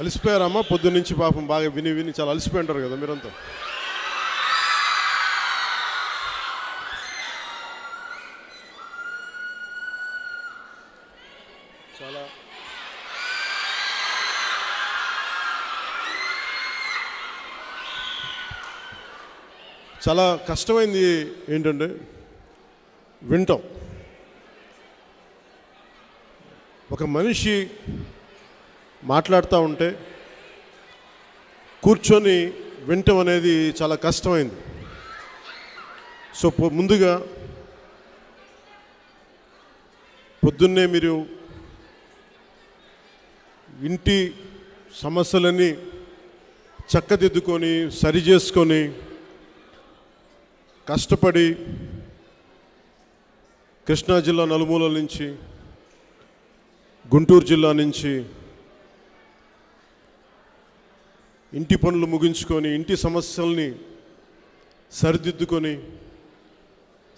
అలసిపోయారమ్మా పొద్దు నుంచి పాపం బాగా విని విని చాలా అలసిపోయి ఉంటారు కదా మీరంతా చాలా చాలా కష్టమైంది ఏంటంటే వింటాం ఒక మనిషి మాట్లాడుతూ ఉంటే కూర్చొని వినటం అనేది చాలా కష్టమైంది సో ముందుగా పొద్దున్నే మీరు ఇంటి సమస్యలన్నీ చక్కదిద్దుకొని సరి చేసుకొని కష్టపడి కృష్ణా జిల్లా నలుమూలల నుంచి గుంటూరు జిల్లా నుంచి ఇంటి పనులు ముగించుకొని ఇంటి సమస్యల్ని సరిదిద్దుకొని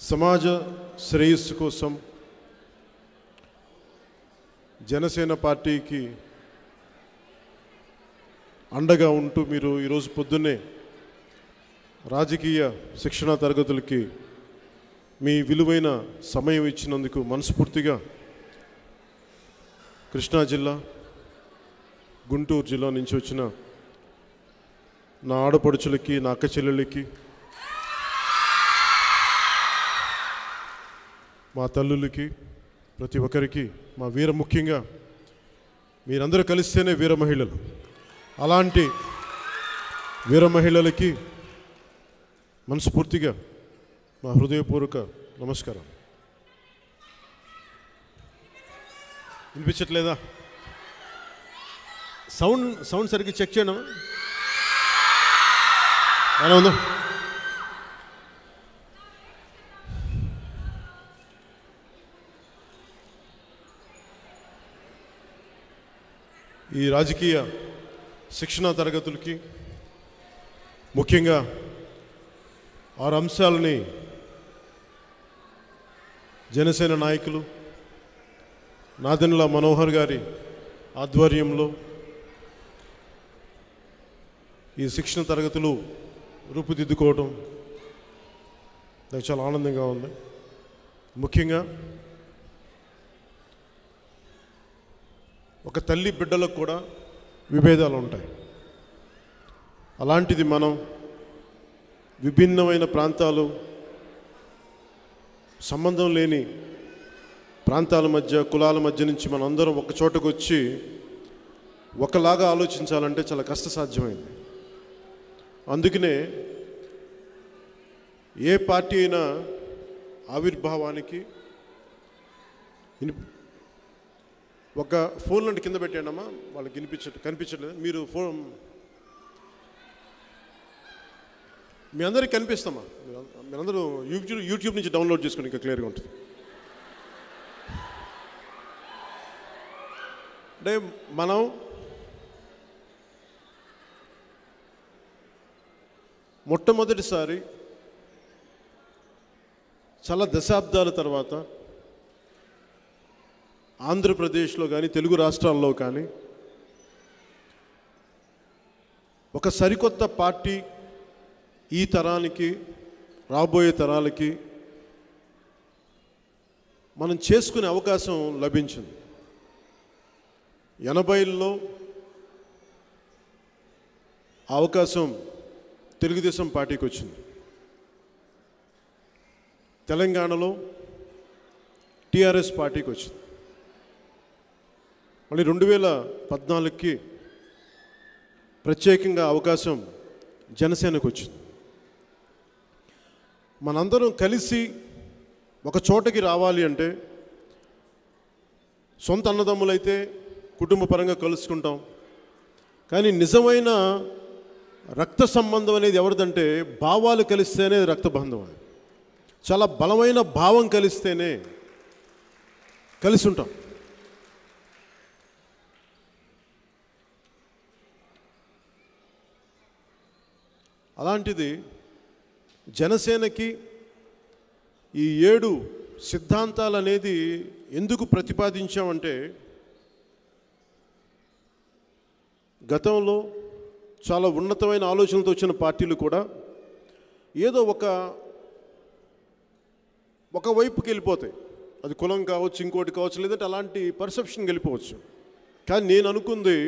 సమాజ శ్రేయస్సు కోసం జనసేన పార్టీకి అండగా ఉంటూ మీరు ఈరోజు పొద్దున్నే రాజకీయ శిక్షణ తరగతులకి మీ విలువైన సమయం ఇచ్చినందుకు మనస్ఫూర్తిగా కృష్ణా జిల్లా గుంటూరు జిల్లా నుంచి వచ్చిన నా ఆడపడుచులకి నా అక్క చెల్లెళ్ళకి మా తల్లులకి ప్రతి ఒక్కరికి మా వీర ముఖ్యంగా మీరందరూ కలిస్తేనే వీర మహిళలు అలాంటి వీర మహిళలకి మనస్ఫూర్తిగా మా హృదయపూర్వక నమస్కారం వినిపించట్లేదా సౌండ్ సౌండ్ సరిగ్గా చెక్ చేయడం బాగానే ఈ రాజకీయ శిక్షణ తరగతులకి ముఖ్యంగా ఆరు అంశాలని జనసేన నాయకులు నాదెన్ల మనోహర్ గారి ఆధ్వర్యంలో ఈ శిక్షణ తరగతులు రూపుదిద్దుకోవటం నాకు చాలా ఆనందంగా ఉంది ముఖ్యంగా ఒక తల్లి బిడ్డలకు కూడా విభేదాలు ఉంటాయి అలాంటిది మనం విభిన్నమైన ప్రాంతాలు సంబంధం లేని ప్రాంతాల మధ్య కులాల మధ్య నుంచి మనందరం ఒక చోటకు వచ్చి ఒకలాగా ఆలోచించాలంటే చాలా కష్టసాధ్యమైంది అందుకనే ఏ పార్టీ అయినా ఆవిర్భావానికి ఒక ఫోన్ లాంటి కింద పెట్టాడమ్మా వాళ్ళకి వినిపించ కనిపించట్లేదు మీరు ఫోన్ మీ అందరికి కనిపిస్తామా మీరందరూ యూట్యూబ్ యూట్యూబ్ నుంచి డౌన్లోడ్ చేసుకుని ఇంకా క్లియర్గా ఉంటుంది అంటే మనం మొట్టమొదటిసారి చాలా దశాబ్దాల తర్వాత ఆంధ్రప్రదేశ్లో కానీ తెలుగు రాష్ట్రాల్లో కానీ ఒక సరికొత్త పార్టీ ఈ తరానికి రాబోయే తరాలకి మనం చేసుకునే అవకాశం లభించింది ఎనభైల్లో అవకాశం తెలుగుదేశం పార్టీకి వచ్చింది తెలంగాణలో టీఆర్ఎస్ పార్టీకి వచ్చింది మళ్ళీ రెండు వేల పద్నాలుగుకి ప్రత్యేకంగా అవకాశం జనసేనకు వచ్చింది మనందరం కలిసి ఒక చోటకి రావాలి అంటే సొంత అన్నదమ్ములైతే కుటుంబ పరంగా కలుసుకుంటాం కానీ నిజమైన రక్త సంబంధం అనేది ఎవరిదంటే భావాలు కలిస్తేనే రక్తబంధం అని చాలా బలమైన భావం కలిస్తేనే కలిసి ఉంటాం అలాంటిది జనసేనకి ఈ ఏడు సిద్ధాంతాలు అనేది ఎందుకు ప్రతిపాదించామంటే గతంలో చాలా ఉన్నతమైన ఆలోచనలతో వచ్చిన పార్టీలు కూడా ఏదో ఒక ఒకవైపుకి వెళ్ళిపోతాయి అది కులం కావచ్చు ఇంకోటి కావచ్చు లేదంటే అలాంటి పర్సెప్షన్ వెళ్ళిపోవచ్చు కానీ నేను అనుకుంది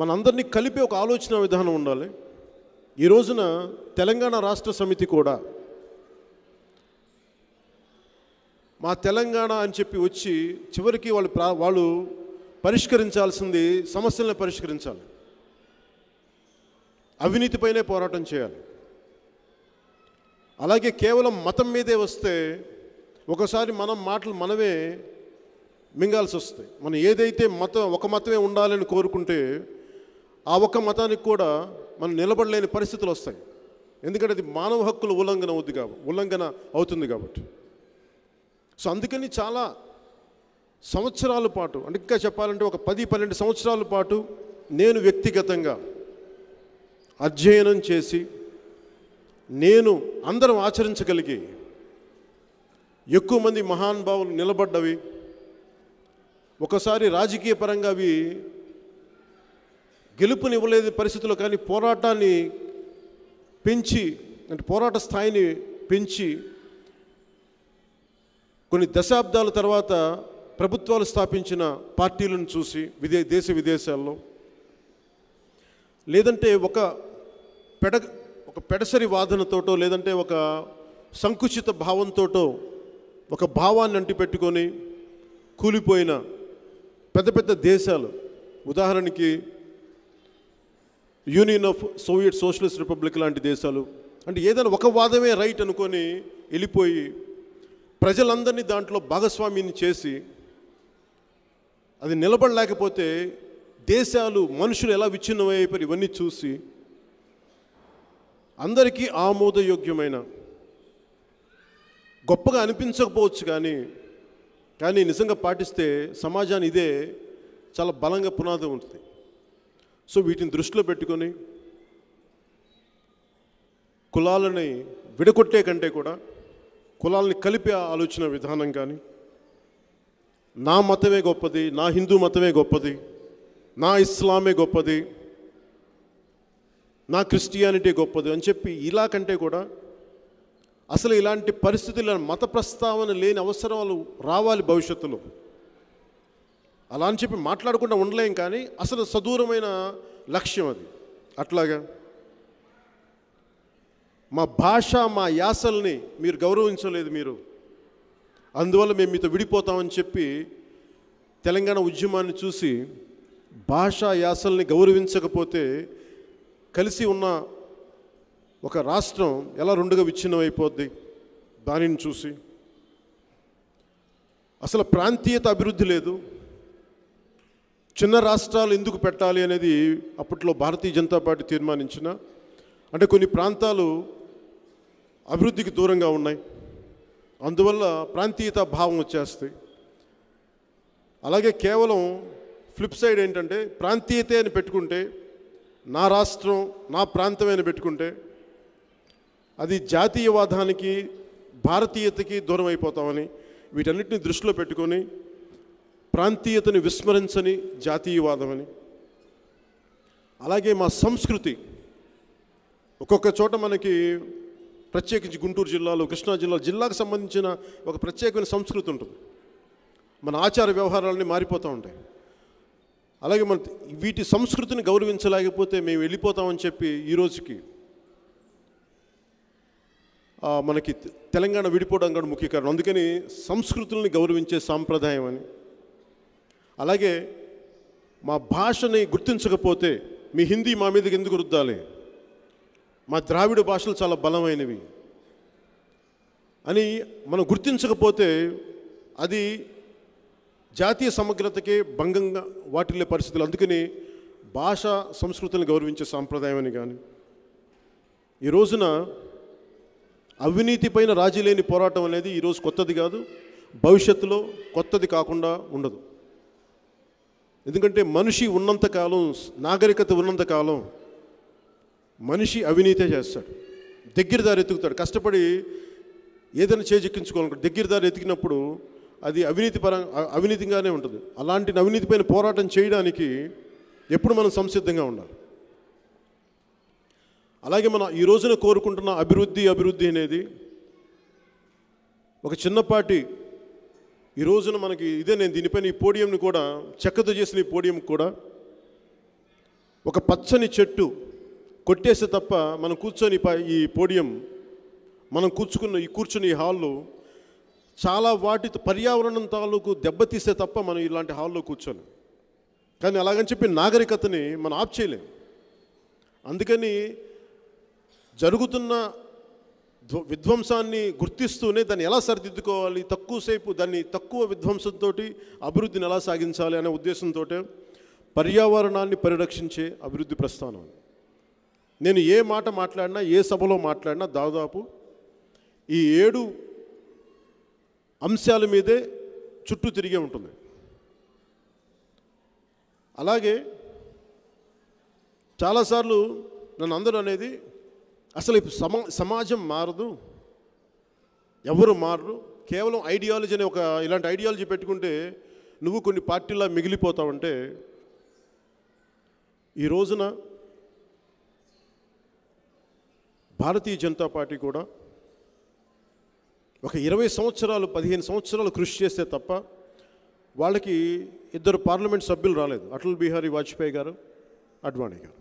మనందరినీ కలిపే ఒక ఆలోచన విధానం ఉండాలి ఈ రోజున తెలంగాణ రాష్ట్ర సమితి కూడా మా తెలంగాణ అని చెప్పి వచ్చి చివరికి వాళ్ళు ప్రా వాళ్ళు పరిష్కరించాల్సింది సమస్యలను పరిష్కరించాలి అవినీతిపైనే పోరాటం చేయాలి అలాగే కేవలం మతం మీదే వస్తే ఒకసారి మనం మాటలు మనమే మింగాల్సి వస్తాయి మనం ఏదైతే మతం ఒక మతమే ఉండాలని కోరుకుంటే ఆ ఒక్క మతానికి కూడా మనం నిలబడలేని పరిస్థితులు వస్తాయి ఎందుకంటే అది మానవ హక్కుల ఉల్లంఘన అవుద్ది కాబట్టి ఉల్లంఘన అవుతుంది కాబట్టి సో అందుకని చాలా సంవత్సరాల పాటు అంటే ఇంకా చెప్పాలంటే ఒక పది పన్నెండు సంవత్సరాల పాటు నేను వ్యక్తిగతంగా అధ్యయనం చేసి నేను అందరం ఆచరించగలిగి ఎక్కువ మంది మహానుభావులు నిలబడ్డవి ఒకసారి రాజకీయ పరంగా అవి గెలుపునివ్వలేని పరిస్థితుల్లో కానీ పోరాటాన్ని పెంచి అంటే పోరాట స్థాయిని పెంచి కొన్ని దశాబ్దాల తర్వాత ప్రభుత్వాలు స్థాపించిన పార్టీలను చూసి విదే దేశ విదేశాల్లో లేదంటే ఒక పెడ ఒక పెడసరి వాదనతోటో లేదంటే ఒక సంకుచిత భావంతోటో ఒక భావాన్ని అంటిపెట్టుకొని కూలిపోయిన పెద్ద పెద్ద దేశాలు ఉదాహరణకి Union of Soviet Socialist Republic లాంటి దేశాలు అంటే ఏదైనా ఒక వాదమే రైట్ అనుకొని వెళ్ళిపోయి ప్రజలందరినీ దాంట్లో భాగస్వామ్యం చేసి అది నిలబడలేకపోతే దేశాలు మనుషులు ఎలా విచ్ఛిన్నమైపోయి ఇవన్నీ చూసి అందరికీ ఆమోదయోగ్యమైన గొప్పగా అనిపించకపోవచ్చు కానీ కానీ నిజంగా పాటిస్తే సమాజాన్ని ఇదే చాలా బలంగా పునాదం ఉంటుంది సో వీటిని దృష్టిలో పెట్టుకొని కులాలని విడగొట్టే కంటే కూడా కులాలని కలిపే ఆలోచన విధానం కానీ నా మతమే గొప్పది నా హిందూ మతమే గొప్పది నా ఇస్లామే గొప్పది నా క్రిస్టియానిటీ గొప్పది అని చెప్పి ఇలా కంటే కూడా అసలు ఇలాంటి పరిస్థితులు మత ప్రస్తావన లేని అవసరాలు రావాలి భవిష్యత్తులో అలా అని చెప్పి మాట్లాడకుండా ఉండలేం కానీ అసలు సదూరమైన లక్ష్యం అది అట్లాగా మా భాష మా యాసల్ని మీరు గౌరవించలేదు మీరు అందువల్ల మేము మీతో విడిపోతామని చెప్పి తెలంగాణ ఉద్యమాన్ని చూసి భాషా యాసల్ని గౌరవించకపోతే కలిసి ఉన్న ఒక రాష్ట్రం ఎలా రెండుగా విచ్ఛిన్నమైపోద్ది దానిని చూసి అసలు ప్రాంతీయత అభివృద్ధి లేదు చిన్న రాష్ట్రాలు ఎందుకు పెట్టాలి అనేది అప్పట్లో భారతీయ జనతా పార్టీ తీర్మానించిన అంటే కొన్ని ప్రాంతాలు అభివృద్ధికి దూరంగా ఉన్నాయి అందువల్ల ప్రాంతీయత భావం వచ్చేస్తుంది అలాగే కేవలం ఫ్లిప్ సైడ్ ఏంటంటే ప్రాంతీయత అని పెట్టుకుంటే నా రాష్ట్రం నా ప్రాంతమైన పెట్టుకుంటే అది జాతీయవాదానికి భారతీయతకి దూరం అయిపోతామని వీటన్నిటిని దృష్టిలో పెట్టుకొని ప్రాంతీయతని విస్మరించని జాతీయవాదం అని అలాగే మా సంస్కృతి ఒక్కొక్క చోట మనకి ప్రత్యేకించి గుంటూరు జిల్లాలో కృష్ణా జిల్లాలో జిల్లాకు సంబంధించిన ఒక ప్రత్యేకమైన సంస్కృతి ఉంటుంది మన ఆచార వ్యవహారాలన్నీ మారిపోతూ ఉంటాయి అలాగే మన వీటి సంస్కృతిని గౌరవించలేకపోతే మేము వెళ్ళిపోతామని చెప్పి ఈ రోజుకి మనకి తెలంగాణ విడిపోవడం కూడా ముఖ్య కారణం అందుకని సంస్కృతుల్ని గౌరవించే సాంప్రదాయం అని అలాగే మా భాషని గుర్తించకపోతే మీ హిందీ మా మీదకి ఎందుకు రుద్దాలి మా ద్రావిడ భాషలు చాలా బలమైనవి అని మనం గుర్తించకపోతే అది జాతీయ సమగ్రతకే భంగంగా వాటిల్లే పరిస్థితులు అందుకని భాష సంస్కృతిని గౌరవించే సాంప్రదాయం అని కానీ ఈ రోజున అవినీతి పైన రాజీ లేని పోరాటం అనేది ఈరోజు కొత్తది కాదు భవిష్యత్తులో కొత్తది కాకుండా ఉండదు ఎందుకంటే మనిషి ఉన్నంతకాలం నాగరికత ఉన్నంతకాలం మనిషి అవినీతే చేస్తాడు దగ్గర దారి ఎత్తుకుతాడు కష్టపడి ఏదైనా చేజెక్కించుకోవాలనుకో దగ్గర దారి ఎతికినప్పుడు అది అవినీతి పరం అవినీతిగానే ఉంటుంది అలాంటి అవినీతి పైన పోరాటం చేయడానికి ఎప్పుడు మనం సంసిద్ధంగా ఉండాలి అలాగే మనం ఈ రోజున కోరుకుంటున్న అభివృద్ధి అభివృద్ధి అనేది ఒక చిన్నపాటి ఈ రోజున మనకి ఇదే నేను దీనిపైన ఈ పోడియంని కూడా చెక్కతో చేసిన ఈ పోడియం కూడా ఒక పచ్చని చెట్టు కొట్టేస్తే తప్ప మనం కూర్చొని ఈ పోడియం మనం కూర్చుకున్న ఈ కూర్చుని ఈ హాల్లో చాలా వాటి పర్యావరణం తాలూకు దెబ్బతీస్తే తప్ప మనం ఇలాంటి హాల్లో కూర్చొని కానీ అలాగని చెప్పి నాగరికతని మనం ఆప్ చేయలేం అందుకని జరుగుతున్న విధ్వంసాన్ని గుర్తిస్తూనే దాన్ని ఎలా సరిదిద్దుకోవాలి తక్కువసేపు దాన్ని తక్కువ విధ్వంసంతో అభివృద్ధిని ఎలా సాగించాలి అనే ఉద్దేశంతో పర్యావరణాన్ని పరిరక్షించే అభివృద్ధి ప్రస్థానం నేను ఏ మాట మాట్లాడినా ఏ సభలో మాట్లాడినా దాదాపు ఈ ఏడు అంశాల మీదే చుట్టూ తిరిగే ఉంటుంది అలాగే చాలాసార్లు నన్ను అందరూ అనేది అసలు సమా సమాజం మారదు ఎవరు మారరు కేవలం ఐడియాలజీ అనే ఒక ఇలాంటి ఐడియాలజీ పెట్టుకుంటే నువ్వు కొన్ని పార్టీలా మిగిలిపోతావంటే ఈ రోజున భారతీయ జనతా పార్టీ కూడా ఒక ఇరవై సంవత్సరాలు పదిహేను సంవత్సరాలు కృషి చేస్తే తప్ప వాళ్ళకి ఇద్దరు పార్లమెంట్ సభ్యులు రాలేదు అటల్ బిహారీ వాజ్పేయి గారు అడ్వాణి గారు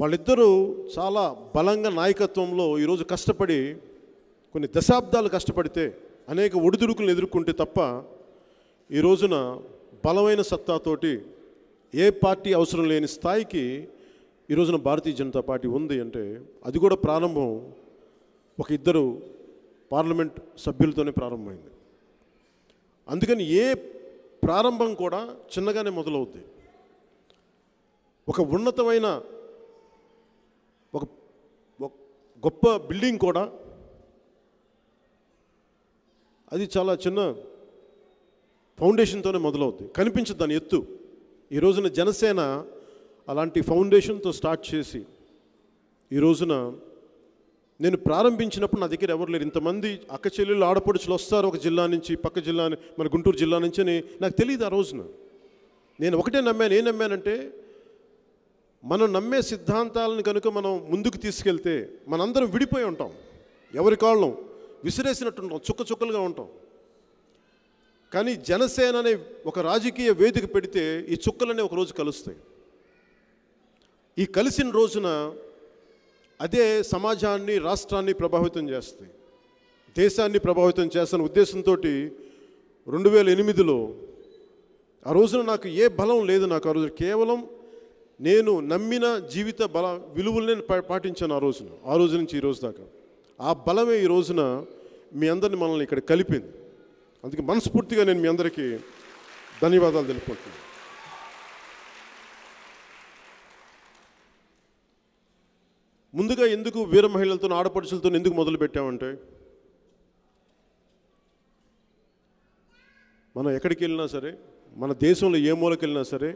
వాళ్ళిద్దరూ చాలా బలంగా నాయకత్వంలో ఈరోజు కష్టపడి కొన్ని దశాబ్దాలు కష్టపడితే అనేక ఒడిదుడుకులను ఎదుర్కొంటే తప్ప ఈ రోజున బలమైన సత్తాతోటి ఏ పార్టీ అవసరం లేని స్థాయికి ఈ రోజున భారతీయ జనతా పార్టీ ఉంది అంటే అది కూడా ప్రారంభం ఒక ఇద్దరు పార్లమెంట్ సభ్యులతోనే ప్రారంభమైంది అందుకని ఏ ప్రారంభం కూడా చిన్నగానే మొదలవుద్ది ఒక ఉన్నతమైన ఒక గొప్ప బిల్డింగ్ కూడా అది చాలా చిన్న ఫౌండేషన్తోనే మొదలవుద్ది కనిపించదు దాని ఎత్తు ఈ రోజున జనసేన అలాంటి ఫౌండేషన్తో స్టార్ట్ చేసి ఈ రోజున నేను ప్రారంభించినప్పుడు నా దగ్గర ఎవరు లేరు ఇంతమంది అక్క చెల్లెళ్ళు ఆడపడుచులు వస్తారు ఒక జిల్లా నుంచి పక్క జిల్లా మన గుంటూరు జిల్లా నుంచి అని నాకు తెలియదు ఆ రోజున నేను ఒకటే నమ్మాను ఏం నమ్మానంటే మనం నమ్మే సిద్ధాంతాలను కనుక మనం ముందుకు తీసుకెళ్తే మనందరం విడిపోయి ఉంటాం ఎవరి కాళ్ళం విసిరేసినట్టు ఉంటాం చుక్క చుక్కలుగా ఉంటాం కానీ జనసేన అనే ఒక రాజకీయ వేదిక పెడితే ఈ చుక్కలనే ఒకరోజు కలుస్తాయి ఈ కలిసిన రోజున అదే సమాజాన్ని రాష్ట్రాన్ని ప్రభావితం చేస్తాయి దేశాన్ని ప్రభావితం చేస్తున్న ఉద్దేశంతో రెండు వేల ఎనిమిదిలో ఆ రోజున నాకు ఏ బలం లేదు నాకు ఆ రోజు కేవలం నేను నమ్మిన జీవిత బల విలువల్ని పాటించాను ఆ రోజున ఆ రోజు నుంచి ఈ రోజు దాకా ఆ బలమే ఈ రోజున మీ అందరిని మనల్ని ఇక్కడ కలిపింది అందుకే మనస్ఫూర్తిగా నేను మీ అందరికీ ధన్యవాదాలు తెలుపుకుంటున్నాను ముందుగా ఎందుకు వీర మహిళలతో ఆడపడుచులతో ఎందుకు మొదలు పెట్టామంటే మనం ఎక్కడికి వెళ్ళినా సరే మన దేశంలో ఏ మూలకి వెళ్ళినా సరే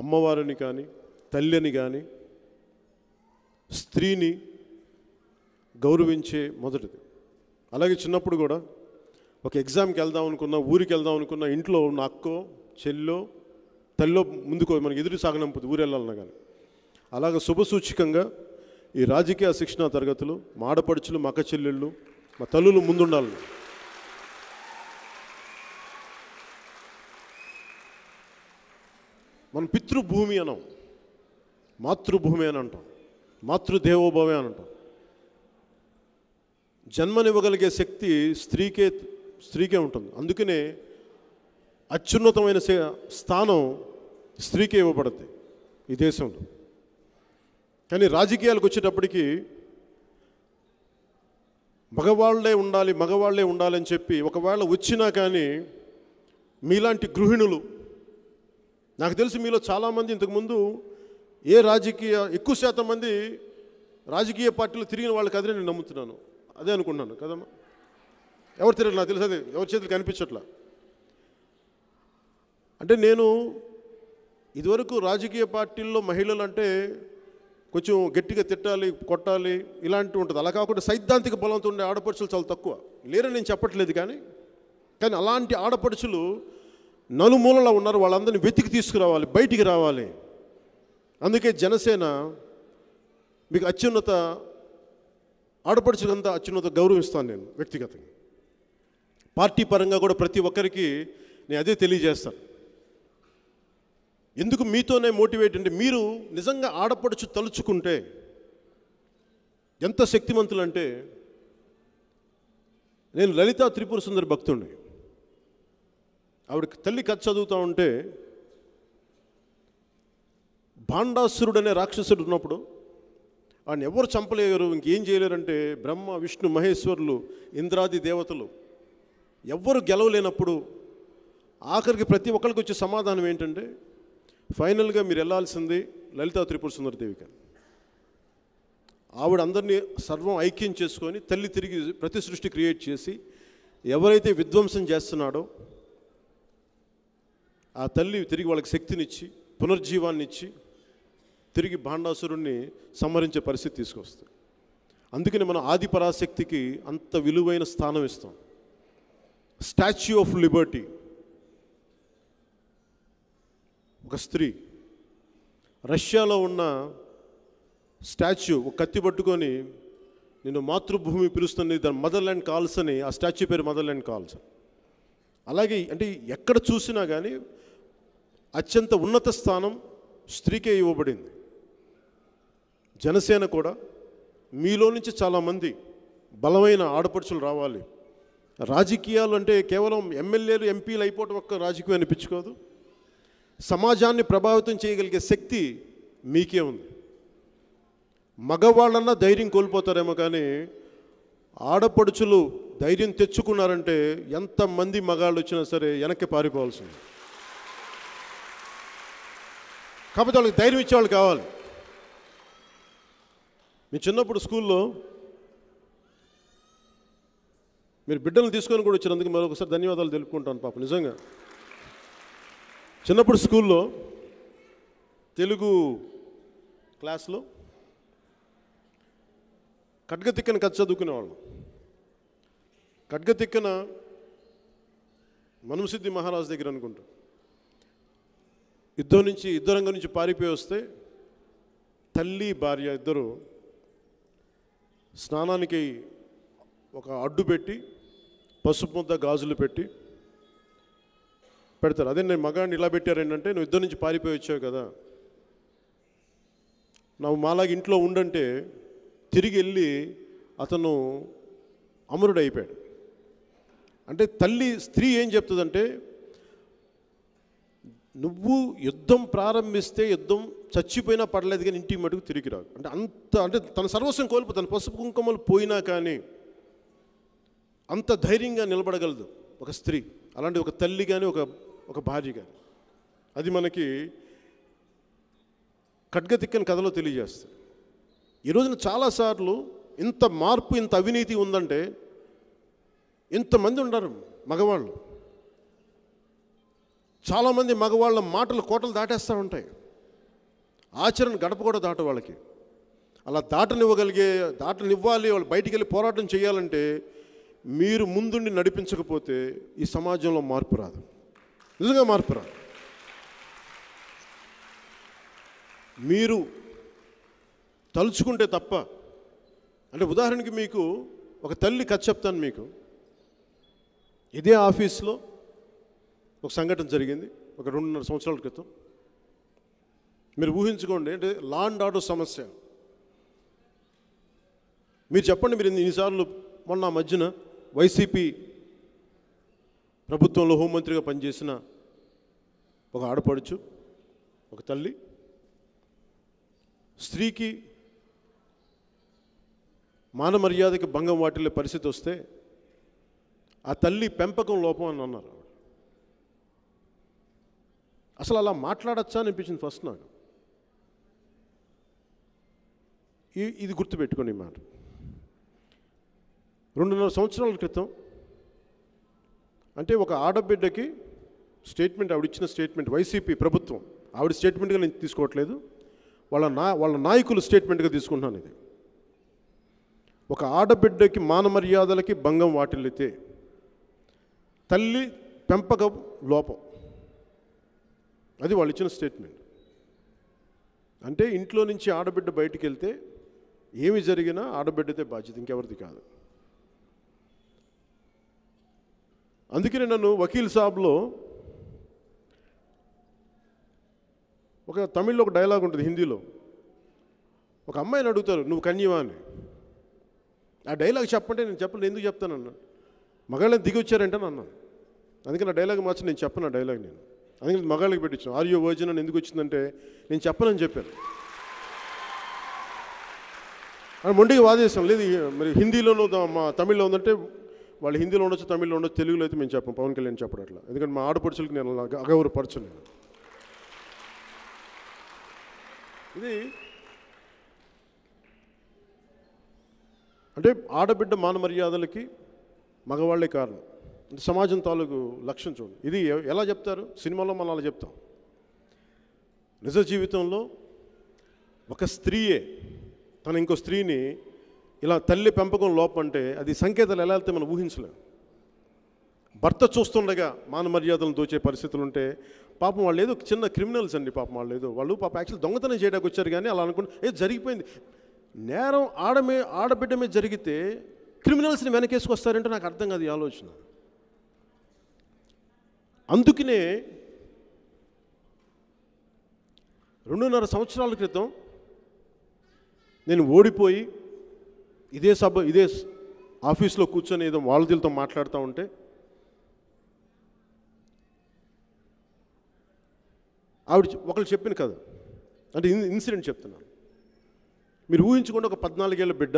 అమ్మవారిని కానీ తల్లిని కానీ స్త్రీని గౌరవించే మొదటిది అలాగే చిన్నప్పుడు కూడా ఒక ఎగ్జామ్కి వెళ్దాం అనుకున్నా ఊరికి వెళ్దాం అనుకున్నా ఇంట్లో ఉన్న అక్కో చెల్లో తల్లో ముందుకో మనకి ఎదురు సాగనంపుతుంది ఊరు వెళ్ళాలన్నా కానీ అలాగే శుభసూచికంగా ఈ రాజకీయ శిక్షణ తరగతులు మాడపడుచులు మక చెల్లెళ్ళు మా తల్లులు ముందుండాలి మన పితృభూమి అనం మాతృభూమి అని అంటాం మాతృదేవోభవే అని అంటాం జన్మనివ్వగలిగే శక్తి స్త్రీకే స్త్రీకే ఉంటుంది అందుకనే అత్యున్నతమైన స్థానం స్త్రీకే ఇవ్వబడుతుంది ఈ దేశంలో కానీ రాజకీయాలకు వచ్చేటప్పటికి మగవాళ్లే ఉండాలి మగవాళ్లే ఉండాలని చెప్పి ఒకవేళ వచ్చినా కానీ మీలాంటి గృహిణులు నాకు తెలిసి మీలో చాలామంది ఇంతకుముందు ఏ రాజకీయ ఎక్కువ శాతం మంది రాజకీయ పార్టీలు తిరిగిన వాళ్ళకి అదే నేను నమ్ముతున్నాను అదే అనుకున్నాను కదమ్మా ఎవరు తిరగదు నాకు తెలుసు అదే ఎవరి చేతులు కనిపించట్లా అంటే నేను ఇదివరకు రాజకీయ పార్టీల్లో మహిళలు అంటే కొంచెం గట్టిగా తిట్టాలి కొట్టాలి ఇలాంటివి ఉంటుంది అలా కాకుండా సైద్ధాంతిక బలంతో ఉండే ఆడపడుచులు చాలా తక్కువ లేరని నేను చెప్పట్లేదు కానీ కానీ అలాంటి ఆడపడుచులు నలుమూలలో ఉన్నారు వాళ్ళందరినీ వెతికి తీసుకురావాలి బయటికి రావాలి అందుకే జనసేన మీకు అత్యున్నత ఆడపడుచులంతా అత్యున్నత గౌరవిస్తాను నేను వ్యక్తిగతంగా పార్టీ పరంగా కూడా ప్రతి ఒక్కరికి నేను అదే తెలియజేస్తాను ఎందుకు మీతోనే మోటివేట్ అంటే మీరు నిజంగా ఆడపడుచు తలుచుకుంటే ఎంత అంటే నేను లలిత త్రిపుర సుందరి భక్తుడిని ఆవిడ తల్లి కథ చదువుతూ ఉంటే భాండాసురుడు అనే రాక్షసుడు ఉన్నప్పుడు వాడిని ఎవరు చంపలేరు ఇంకేం చేయలేరంటే బ్రహ్మ విష్ణు మహేశ్వరులు ఇంద్రాది దేవతలు ఎవ్వరు గెలవలేనప్పుడు ఆఖరికి ప్రతి ఒక్కరికి వచ్చే సమాధానం ఏంటంటే ఫైనల్గా మీరు వెళ్ళాల్సింది లలిత త్రిపుర సుందరదేవిక ఆవిడ అందరినీ సర్వం ఐక్యం చేసుకొని తల్లి తిరిగి ప్రతి సృష్టి క్రియేట్ చేసి ఎవరైతే విధ్వంసం చేస్తున్నాడో ఆ తల్లి తిరిగి వాళ్ళకి శక్తినిచ్చి ఇచ్చి తిరిగి భాండాసురుణ్ణి సంహరించే పరిస్థితి తీసుకొస్తుంది అందుకని మనం ఆది పరాశక్తికి అంత విలువైన స్థానం ఇస్తాం స్టాచ్యూ ఆఫ్ లిబర్టీ ఒక స్త్రీ రష్యాలో ఉన్న స్టాచ్యూ ఒక కత్తి పట్టుకొని నేను మాతృభూమి పిలుస్తుంది దాని ల్యాండ్ కాల్స్ అని ఆ స్టాచ్యూ పేరు ల్యాండ్ కాల్స్ అలాగే అంటే ఎక్కడ చూసినా కానీ అత్యంత ఉన్నత స్థానం స్త్రీకే ఇవ్వబడింది జనసేన కూడా మీలో నుంచి చాలామంది బలమైన ఆడపడుచులు రావాలి రాజకీయాలు అంటే కేవలం ఎమ్మెల్యేలు ఎంపీలు అయిపోవటం ఒక్క రాజకీయం అనిపించుకోదు సమాజాన్ని ప్రభావితం చేయగలిగే శక్తి మీకే ఉంది మగవాళ్ళన్నా ధైర్యం కోల్పోతారేమో కానీ ఆడపడుచులు ధైర్యం తెచ్చుకున్నారంటే ఎంతమంది మగాళ్ళు వచ్చినా సరే వెనక్కి పారిపోవాల్సింది కాకపోతే వాళ్ళకి ధైర్యం ఇచ్చేవాళ్ళు కావాలి మీ చిన్నప్పుడు స్కూల్లో మీరు బిడ్డలు తీసుకొని కూడా వచ్చినందుకు మరొకసారి ధన్యవాదాలు తెలుపుకుంటాను పాప నిజంగా చిన్నప్పుడు స్కూల్లో తెలుగు క్లాస్లో కట్గతిక్కన కథ చదువుకునేవాళ్ళం కట్గతిక్కన మనుసిద్ధి మహారాజు దగ్గర అనుకుంటాం యుద్ధం నుంచి రంగం నుంచి పారిపోయి వస్తే తల్లి భార్య ఇద్దరు స్నానానికి ఒక అడ్డు పెట్టి పసుపు ముద్ద గాజులు పెట్టి పెడతారు అదే నేను మగాడిని ఇలా ఏంటంటే నువ్వు ఇద్దరు నుంచి పారిపోయి వచ్చావు కదా నువ్వు మాలాగా ఇంట్లో ఉండంటే తిరిగి వెళ్ళి అతను అమరుడు అయిపోయాడు అంటే తల్లి స్త్రీ ఏం చెప్తుందంటే నువ్వు యుద్ధం ప్రారంభిస్తే యుద్ధం చచ్చిపోయినా పడలేదు కానీ ఇంటికి మటుకు తిరిగి రాదు అంటే అంత అంటే తన సర్వస్వం కోల్పోతాను పసుపు కుంకుమలు పోయినా కానీ అంత ధైర్యంగా నిలబడగలదు ఒక స్త్రీ అలాంటి ఒక తల్లి కానీ ఒక ఒక భార్య కానీ అది మనకి ఖడ్గతిక్కని కథలో తెలియజేస్తుంది ఈ రోజున చాలాసార్లు ఇంత మార్పు ఇంత అవినీతి ఉందంటే ఇంతమంది ఉన్నారు మగవాళ్ళు చాలామంది మగవాళ్ళ మాటలు కోటలు దాటేస్తూ ఉంటాయి ఆచరణ గడప కూడా దాట వాళ్ళకి అలా దాటనివ్వగలిగే దాటనివ్వాలి వాళ్ళు బయటికి వెళ్ళి పోరాటం చేయాలంటే మీరు ముందుండి నడిపించకపోతే ఈ సమాజంలో మార్పు రాదు నిజంగా మార్పు రాదు మీరు తలుచుకుంటే తప్ప అంటే ఉదాహరణకి మీకు ఒక తల్లి కథ చెప్తాను మీకు ఇదే ఆఫీస్లో ఒక సంఘటన జరిగింది ఒక రెండున్నర సంవత్సరాల క్రితం మీరు ఊహించుకోండి అంటే లాండ్ ఆర్డర్ సమస్య మీరు చెప్పండి మీరు ఇన్నిసార్లు మొన్న మధ్యన వైసీపీ ప్రభుత్వంలో హోంమంత్రిగా పనిచేసిన ఒక ఆడపడుచు ఒక తల్లి స్త్రీకి మానమర్యాదకి భంగం వాటిల్లే పరిస్థితి వస్తే ఆ తల్లి పెంపకం లోపం అని అన్నారు అసలు అలా మాట్లాడచ్చా అనిపించింది ఫస్ట్ నాకు ఇది గుర్తుపెట్టుకోండి మాట రెండున్నర సంవత్సరాల క్రితం అంటే ఒక ఆడబిడ్డకి స్టేట్మెంట్ ఆవిడ ఇచ్చిన స్టేట్మెంట్ వైసీపీ ప్రభుత్వం ఆవిడ స్టేట్మెంట్గా నేను తీసుకోవట్లేదు వాళ్ళ నా వాళ్ళ నాయకులు స్టేట్మెంట్గా తీసుకుంటున్నాను ఇది ఒక ఆడబిడ్డకి మానమర్యాదలకి భంగం వాటిల్లితే తల్లి పెంపక లోపం అది వాళ్ళు ఇచ్చిన స్టేట్మెంట్ అంటే ఇంట్లో నుంచి ఆడబిడ్డ బయటికి వెళ్తే ఏమి జరిగినా ఆడబిడ్డతే బాధ్యత ఇంకెవరిది కాదు అందుకనే నన్ను వకీల్ సాబ్లో ఒక తమిళ్లో ఒక డైలాగ్ ఉంటుంది హిందీలో ఒక అమ్మాయిని అడుగుతారు నువ్వు కన్యవా అని ఆ డైలాగ్ చెప్పంటే నేను చెప్పను ఎందుకు అన్న మగాళ్ళని దిగి వచ్చారంటే అన్నాను అందుకని ఆ డైలాగ్ మార్చి నేను చెప్పను ఆ డైలాగ్ నేను అందుకని మగాళ్ళకి పెట్టించాను ఆర్యో వర్జన్ అని ఎందుకు వచ్చిందంటే నేను చెప్పనని చెప్పాను అని మొండిగా వాదేశాం లేదు మరి హిందీలోనూ మా తమిళ్లో ఉందంటే వాళ్ళు హిందీలో ఉండొచ్చు తమిళ్లో ఉండొచ్చు తెలుగులో అయితే మేము చెప్పాం పవన్ కళ్యాణ్ చెప్పడం అట్లా ఎందుకంటే మా ఆడపడుచులకు నేను అగౌరపరచలేను ఇది అంటే ఆడబిడ్డ మాన మర్యాదలకి మగవాళ్లే కారణం సమాజం తాలూకు లక్ష్యం చూడండి ఇది ఎలా చెప్తారు సినిమాలో మనం అలా చెప్తాం నిజ జీవితంలో ఒక స్త్రీయే తన ఇంకో స్త్రీని ఇలా తల్లి పెంపకం లోపం అంటే అది సంకేతాలు ఎలా వెళ్తే మనం ఊహించలేం భర్త చూస్తుండగా మాన మర్యాదలను దోచే పరిస్థితులు ఉంటే పాపం వాళ్ళు ఏదో చిన్న క్రిమినల్స్ అండి పాపం వాళ్ళు ఏదో వాళ్ళు పాప యాక్చువల్ దొంగతనం చేయడానికి వచ్చారు కానీ అలా అనుకుంటే ఏదో జరిగిపోయింది నేరం ఆడమే ఆడబిడ్డమే జరిగితే క్రిమినల్స్ని వెనకేసుకొస్తారంటే నాకు అర్థం కాదు ఈ ఆలోచన అందుకనే రెండున్నర సంవత్సరాల క్రితం నేను ఓడిపోయి ఇదే సభ ఇదే ఆఫీస్లో కూర్చొని ఏదో వాళ్ళతో మాట్లాడుతూ ఉంటే ఆవిడ ఒకళ్ళు చెప్పిన కదా అంటే ఇన్సిడెంట్ చెప్తున్నాను మీరు ఊహించుకోండి ఒక పద్నాలుగేళ్ళ బిడ్డ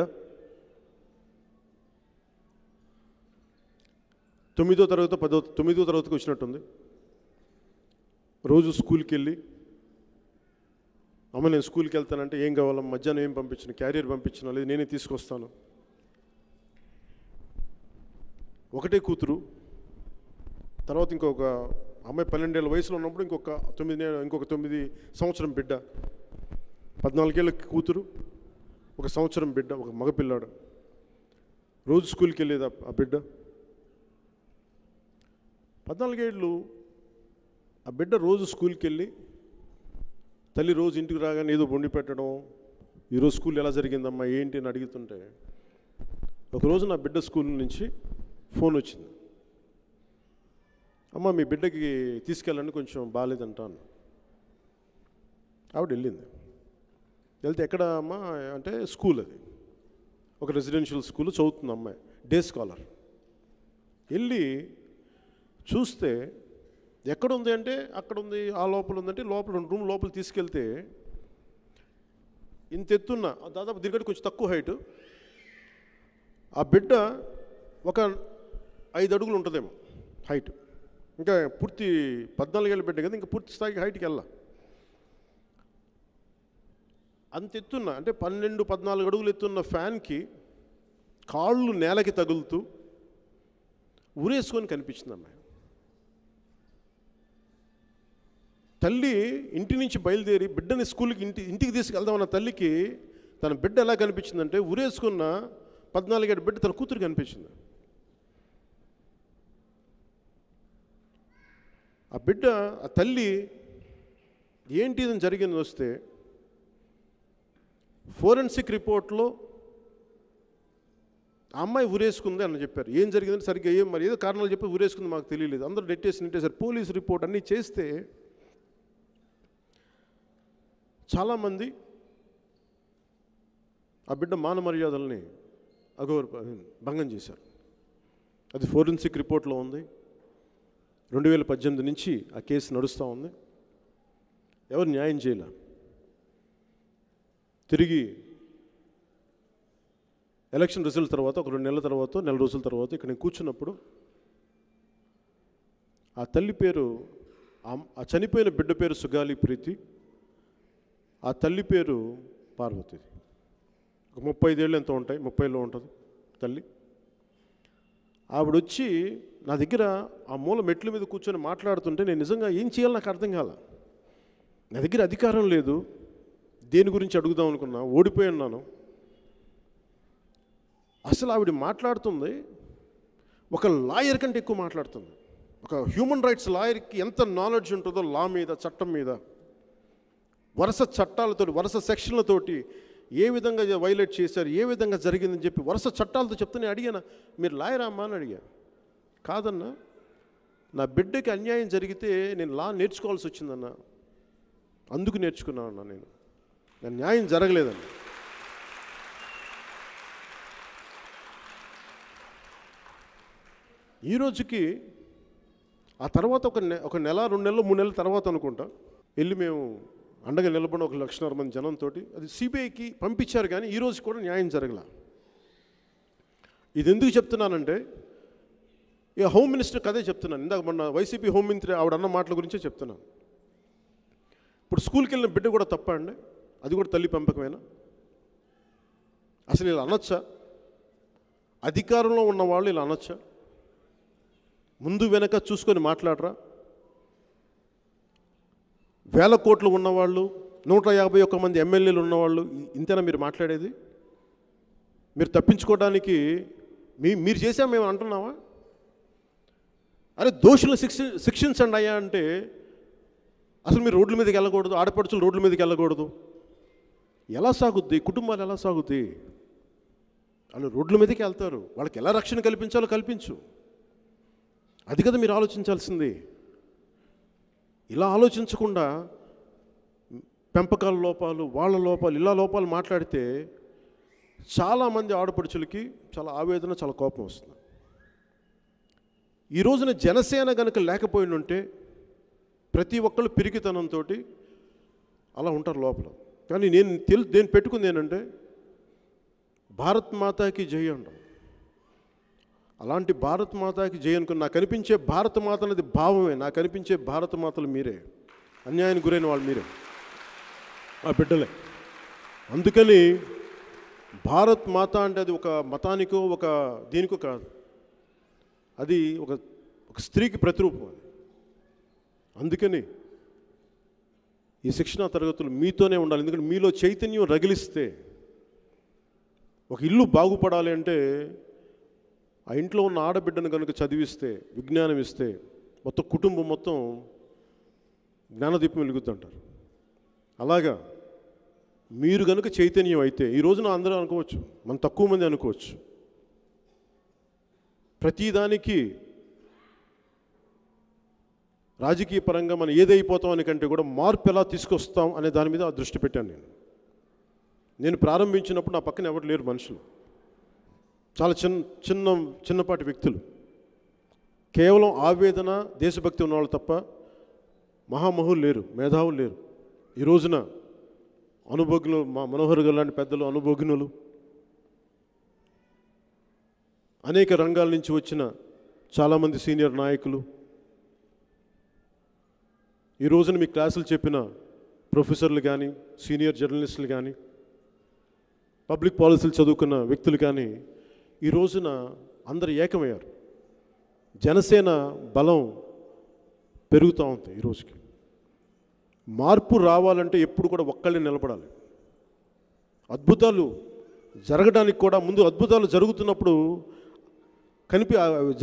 తొమ్మిదో తరగతి పదో తొమ్మిదో తరగతికి వచ్చినట్టుంది రోజు స్కూల్కి వెళ్ళి అమ్మ నేను స్కూల్కి వెళ్తానంటే ఏం కావాలమ్మా మధ్యాహ్నం ఏం పంపించిన క్యారియర్ పంపించిన లేదు నేనే తీసుకొస్తాను ఒకటే కూతురు తర్వాత ఇంకొక అమ్మాయి పన్నెండేళ్ళ వయసులో ఉన్నప్పుడు ఇంకొక తొమ్మిది ఇంకొక తొమ్మిది సంవత్సరం బిడ్డ పద్నాలుగేళ్ళ కూతురు ఒక సంవత్సరం బిడ్డ ఒక మగపిల్లాడు రోజు స్కూల్కి వెళ్ళేది ఆ బిడ్డ పద్నాలుగేళ్ళు ఆ బిడ్డ రోజు స్కూల్కి వెళ్ళి తల్లి రోజు ఇంటికి రాగానే ఏదో వండి పెట్టడం ఈరోజు స్కూల్ ఎలా జరిగిందమ్మా ఏంటి అని అడుగుతుంటే ఒకరోజు నా బిడ్డ స్కూల్ నుంచి ఫోన్ వచ్చింది అమ్మ మీ బిడ్డకి తీసుకెళ్ళండి కొంచెం బాగాలేదంటాను ఆవిడ వెళ్ళింది వెళ్తే ఎక్కడ అమ్మా అంటే స్కూల్ అది ఒక రెసిడెన్షియల్ స్కూల్ చదువుతుంది అమ్మాయి డే స్కాలర్ వెళ్ళి చూస్తే ఎక్కడుంది అంటే అక్కడ ఉంది ఆ లోపల ఉందంటే లోపల రూమ్ లోపల తీసుకెళ్తే ఇంత ఎత్తున్న దాదాపు దీనికంటే కొంచెం తక్కువ హైట్ ఆ బిడ్డ ఒక ఐదు అడుగులు ఉంటుందేమో హైట్ ఇంకా పూర్తి పద్నాలుగేళ్ళ బిడ్డ కదా ఇంకా పూర్తి స్థాయికి హైట్కి వెళ్ళా అంత ఎత్తున్న అంటే పన్నెండు పద్నాలుగు అడుగులు ఎత్తున్న ఫ్యాన్కి కాళ్ళు నేలకి తగులుతూ ఉరేసుకొని కనిపించింది అమ్మాయి తల్లి ఇంటి నుంచి బయలుదేరి బిడ్డని స్కూల్కి ఇంటి ఇంటికి తీసుకెళ్దామన్న తల్లికి తన బిడ్డ ఎలా కనిపించిందంటే ఉరేసుకున్న పద్నాలుగేడు బిడ్డ తన కూతురు కనిపించింది ఆ బిడ్డ ఆ తల్లి ఏంటి ఇది జరిగింది వస్తే ఫోరెన్సిక్ రిపోర్ట్లో ఆ అమ్మాయి ఉరేసుకుంది అని చెప్పారు ఏం జరిగిందని సరిగ్గా ఏం మరి ఏదో కారణాలు చెప్పి ఉరేసుకుంది మాకు తెలియలేదు అందరూ నెట్టేసి నెట్టేశారు పోలీస్ రిపోర్ట్ అన్నీ చేస్తే చాలామంది ఆ బిడ్డ మాన మర్యాదల్ని అగౌరు భంగం చేశారు అది ఫోరెన్సిక్ రిపోర్ట్లో ఉంది రెండు వేల పద్దెనిమిది నుంచి ఆ కేసు నడుస్తూ ఉంది ఎవరు న్యాయం చేయలే తిరిగి ఎలక్షన్ రిజల్ట్ తర్వాత ఒక రెండు నెలల తర్వాత నెల రోజుల తర్వాత ఇక్కడ నేను కూర్చున్నప్పుడు ఆ తల్లి పేరు ఆ చనిపోయిన బిడ్డ పేరు సుగాలి ప్రీతి ఆ తల్లి పేరు పార్వతి ఒక ముప్పై ఐదేళ్ళు ఎంతో ఉంటాయి ముప్పైలో ఉంటుంది తల్లి ఆవిడొచ్చి నా దగ్గర ఆ మూల మెట్ల మీద కూర్చొని మాట్లాడుతుంటే నేను నిజంగా ఏం చేయాలి నాకు అర్థం కాల నా దగ్గర అధికారం లేదు దేని గురించి అడుగుదాం అనుకున్నా ఓడిపోయి ఉన్నాను అసలు ఆవిడ మాట్లాడుతుంది ఒక లాయర్ కంటే ఎక్కువ మాట్లాడుతుంది ఒక హ్యూమన్ రైట్స్ లాయర్కి ఎంత నాలెడ్జ్ ఉంటుందో లా మీద చట్టం మీద వరుస చట్టాలతో వరుస సెక్షన్లతోటి ఏ విధంగా వైలేట్ చేశారు ఏ విధంగా జరిగిందని చెప్పి వరుస చట్టాలతో చెప్తూనే అడిగాను మీరు లాయర్ అమ్మా అని అడిగాను కాదన్నా నా బిడ్డకి అన్యాయం జరిగితే నేను లా నేర్చుకోవాల్సి వచ్చిందన్న అందుకు నేర్చుకున్నాను అన్న నేను నా న్యాయం జరగలేదన్న ఈరోజుకి ఆ తర్వాత ఒక నె ఒక నెల రెండు నెలలు మూడు నెలల తర్వాత అనుకుంటా వెళ్ళి మేము అండగా నిలబడిన ఒక లక్షన్నర మంది జనంతో అది సిబిఐకి పంపించారు కానీ ఈరోజు కూడా న్యాయం జరగల ఇది ఎందుకు చెప్తున్నానంటే ఈ హోమ్ మినిస్టర్ కదే చెప్తున్నాను ఇందాక మొన్న వైసీపీ హోమ్ మంత్రి ఆవిడ అన్న మాటల గురించే చెప్తున్నాను ఇప్పుడు స్కూల్కి వెళ్ళిన బిడ్డ కూడా తప్ప అండి అది కూడా తల్లి పెంపకమేనా అసలు ఇలా అనొచ్చా అధికారంలో ఉన్న వాళ్ళు ఇలా అనొచ్చా ముందు వెనక చూసుకొని మాట్లాడరా వేల కోట్లు ఉన్నవాళ్ళు నూట యాభై ఒక్క మంది ఎమ్మెల్యేలు ఉన్నవాళ్ళు ఇంతేనా మీరు మాట్లాడేది మీరు తప్పించుకోవడానికి మీ మీరు చేసాం మేము అంటున్నావా అరే దోషులు శిక్ష శిక్షించండి అయ్యా అంటే అసలు మీరు రోడ్ల మీదకి వెళ్ళకూడదు ఆడపడుచులు రోడ్ల మీదకి వెళ్ళకూడదు ఎలా సాగుద్ది కుటుంబాలు ఎలా సాగుద్ది వాళ్ళు రోడ్ల మీదకి వెళ్తారు వాళ్ళకి ఎలా రక్షణ కల్పించాలో కల్పించు అది కదా మీరు ఆలోచించాల్సింది ఇలా ఆలోచించకుండా పెంపకాల లోపాలు వాళ్ళ లోపాలు ఇలా లోపాలు మాట్లాడితే చాలామంది ఆడపడుచులకి చాలా ఆవేదన చాలా కోపం వస్తుంది ఈ రోజున జనసేన కనుక ఉంటే ప్రతి ఒక్కళ్ళు పిరికితనంతో అలా ఉంటారు లోపల కానీ నేను తెలు నేను పెట్టుకుంది ఏంటంటే భారత్ మాతాకి జై ఉండవు అలాంటి భారత మాతకి అనుకుని నాకు కనిపించే భారత మాత అనేది భావమే నాకు కనిపించే భారత మాతలు మీరే అన్యాయానికి గురైన వాళ్ళు మీరే ఆ బిడ్డలే అందుకని భారత్ మాత అంటే అది ఒక మతానికో ఒక దీనికో కాదు అది ఒక ఒక స్త్రీకి ప్రతిరూపం అది అందుకని ఈ శిక్షణా తరగతులు మీతోనే ఉండాలి ఎందుకంటే మీలో చైతన్యం రగిలిస్తే ఒక ఇల్లు బాగుపడాలి అంటే ఆ ఇంట్లో ఉన్న ఆడబిడ్డను కనుక చదివిస్తే విజ్ఞానం ఇస్తే మొత్తం కుటుంబం మొత్తం జ్ఞానదీపం వెలుగుతుంటారు అలాగా మీరు కనుక చైతన్యం అయితే ఈ రోజున అందరూ అనుకోవచ్చు మనం తక్కువ మంది అనుకోవచ్చు ప్రతిదానికి రాజకీయ పరంగా మనం ఏదైపోతాం అనేకంటే కంటే కూడా మార్పు ఎలా తీసుకొస్తాం అనే దాని మీద దృష్టి పెట్టాను నేను నేను ప్రారంభించినప్పుడు నా పక్కన ఎవరు లేరు మనుషులు చాలా చిన్న చిన్న చిన్నపాటి వ్యక్తులు కేవలం ఆవేదన దేశభక్తి ఉన్నవాళ్ళు తప్ప మహామహులు లేరు మేధావులు లేరు ఈ రోజున అనుభోగులు మా మనోహర్ గారు లాంటి పెద్దలు అనుభోగినులు అనేక రంగాల నుంచి వచ్చిన చాలామంది సీనియర్ నాయకులు ఈ రోజున మీ క్లాసులు చెప్పిన ప్రొఫెసర్లు కానీ సీనియర్ జర్నలిస్టులు కానీ పబ్లిక్ పాలసీలు చదువుకున్న వ్యక్తులు కానీ ఈ రోజున అందరు ఏకమయ్యారు జనసేన బలం పెరుగుతూ ఉంది ఈరోజుకి మార్పు రావాలంటే ఎప్పుడు కూడా ఒక్కళ్ళే నిలబడాలి అద్భుతాలు జరగడానికి కూడా ముందు అద్భుతాలు జరుగుతున్నప్పుడు కనిపి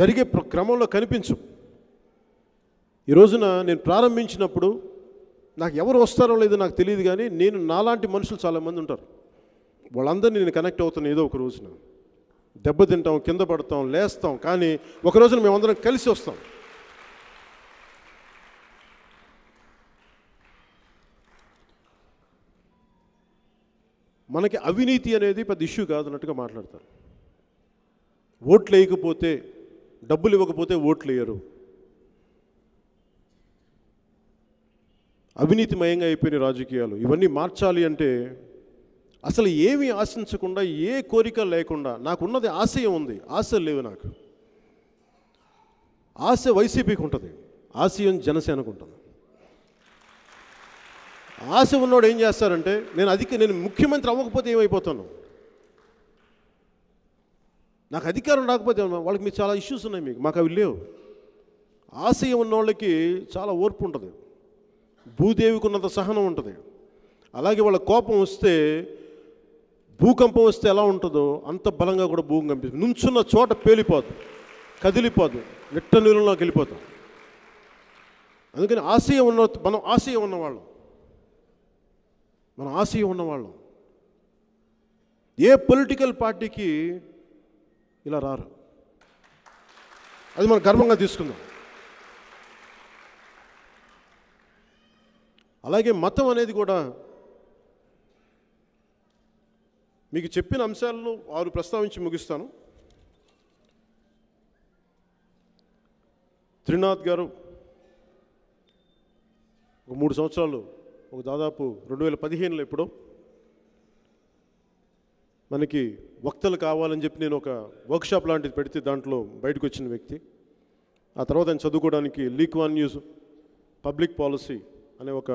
జరిగే క్రమంలో కనిపించు ఈ రోజున నేను ప్రారంభించినప్పుడు నాకు ఎవరు వస్తారో లేదో నాకు తెలియదు కానీ నేను నాలాంటి మనుషులు చాలామంది ఉంటారు వాళ్ళందరినీ నేను కనెక్ట్ అవుతున్నాను ఏదో ఒక రోజున దెబ్బతింటాం కింద పడతాం లేస్తాం కానీ ఒకరోజున మేమందరం కలిసి వస్తాం మనకి అవినీతి అనేది పెద్ద ఇష్యూ కాదు అన్నట్టుగా మాట్లాడతారు ఓట్లు వేయకపోతే డబ్బులు ఇవ్వకపోతే ఓట్లు వేయరు అవినీతిమయంగా అయిపోయిన రాజకీయాలు ఇవన్నీ మార్చాలి అంటే అసలు ఏమీ ఆశించకుండా ఏ కోరిక లేకుండా నాకున్నది ఆశయం ఉంది ఆశ లేవు నాకు ఆశ వైసీపీకి ఉంటుంది ఆశయం జనసేనకు ఉంటుంది ఆశ ఉన్నోడు ఏం చేస్తారంటే నేను అధిక నేను ముఖ్యమంత్రి అవ్వకపోతే ఏమైపోతాను నాకు అధికారం రాకపోతే వాళ్ళకి మీకు చాలా ఇష్యూస్ ఉన్నాయి మీకు మాకు అవి లేవు ఆశయం ఉన్నోళ్ళకి చాలా ఓర్పు ఉంటుంది భూదేవికి ఉన్నంత సహనం ఉంటుంది అలాగే వాళ్ళ కోపం వస్తే భూకంపం వస్తే ఎలా ఉంటుందో అంత బలంగా కూడా భూకంపం నుంచున్న చోట పేలిపోదు కదిలిపోదు నిట్ట నీళ్ళలోకి వెళ్ళిపోతాం అందుకని ఆశయం ఉన్న మనం ఆశయం ఉన్నవాళ్ళం మనం ఆశయం ఉన్నవాళ్ళం ఏ పొలిటికల్ పార్టీకి ఇలా రారు అది మనం గర్వంగా తీసుకుందాం అలాగే మతం అనేది కూడా మీకు చెప్పిన అంశాలను వారు ప్రస్తావించి ముగిస్తాను త్రినాథ్ గారు ఒక మూడు సంవత్సరాలు ఒక దాదాపు రెండు వేల పదిహేనులో ఇప్పుడు మనకి వక్తలు కావాలని చెప్పి నేను ఒక వర్క్షాప్ లాంటిది పెడితే దాంట్లో బయటకు వచ్చిన వ్యక్తి ఆ తర్వాత ఆయన చదువుకోవడానికి లీక్ వన్ న్యూస్ పబ్లిక్ పాలసీ అనే ఒక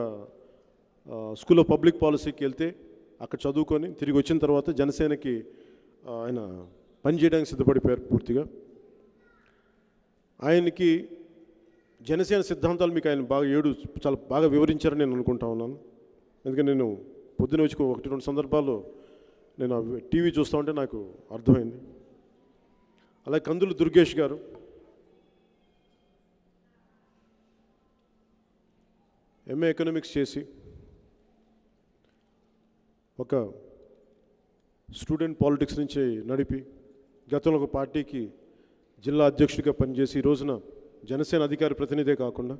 స్కూల్ ఆఫ్ పబ్లిక్ పాలసీకి వెళ్తే అక్కడ చదువుకొని తిరిగి వచ్చిన తర్వాత జనసేనకి ఆయన పనిచేయడానికి సిద్ధపడిపోయారు పూర్తిగా ఆయనకి జనసేన సిద్ధాంతాలు మీకు ఆయన బాగా ఏడు చాలా బాగా వివరించారని నేను అనుకుంటా ఉన్నాను ఎందుకంటే నేను పొద్దున వచ్చి ఒకటి రెండు సందర్భాల్లో నేను టీవీ చూస్తూ ఉంటే నాకు అర్థమైంది అలాగే కందులు దుర్గేష్ గారు ఎంఏ ఎకనామిక్స్ చేసి ఒక స్టూడెంట్ పాలిటిక్స్ నుంచి నడిపి గతంలో ఒక పార్టీకి జిల్లా అధ్యక్షుడిగా పనిచేసి ఈ రోజున జనసేన అధికార ప్రతినిధే కాకుండా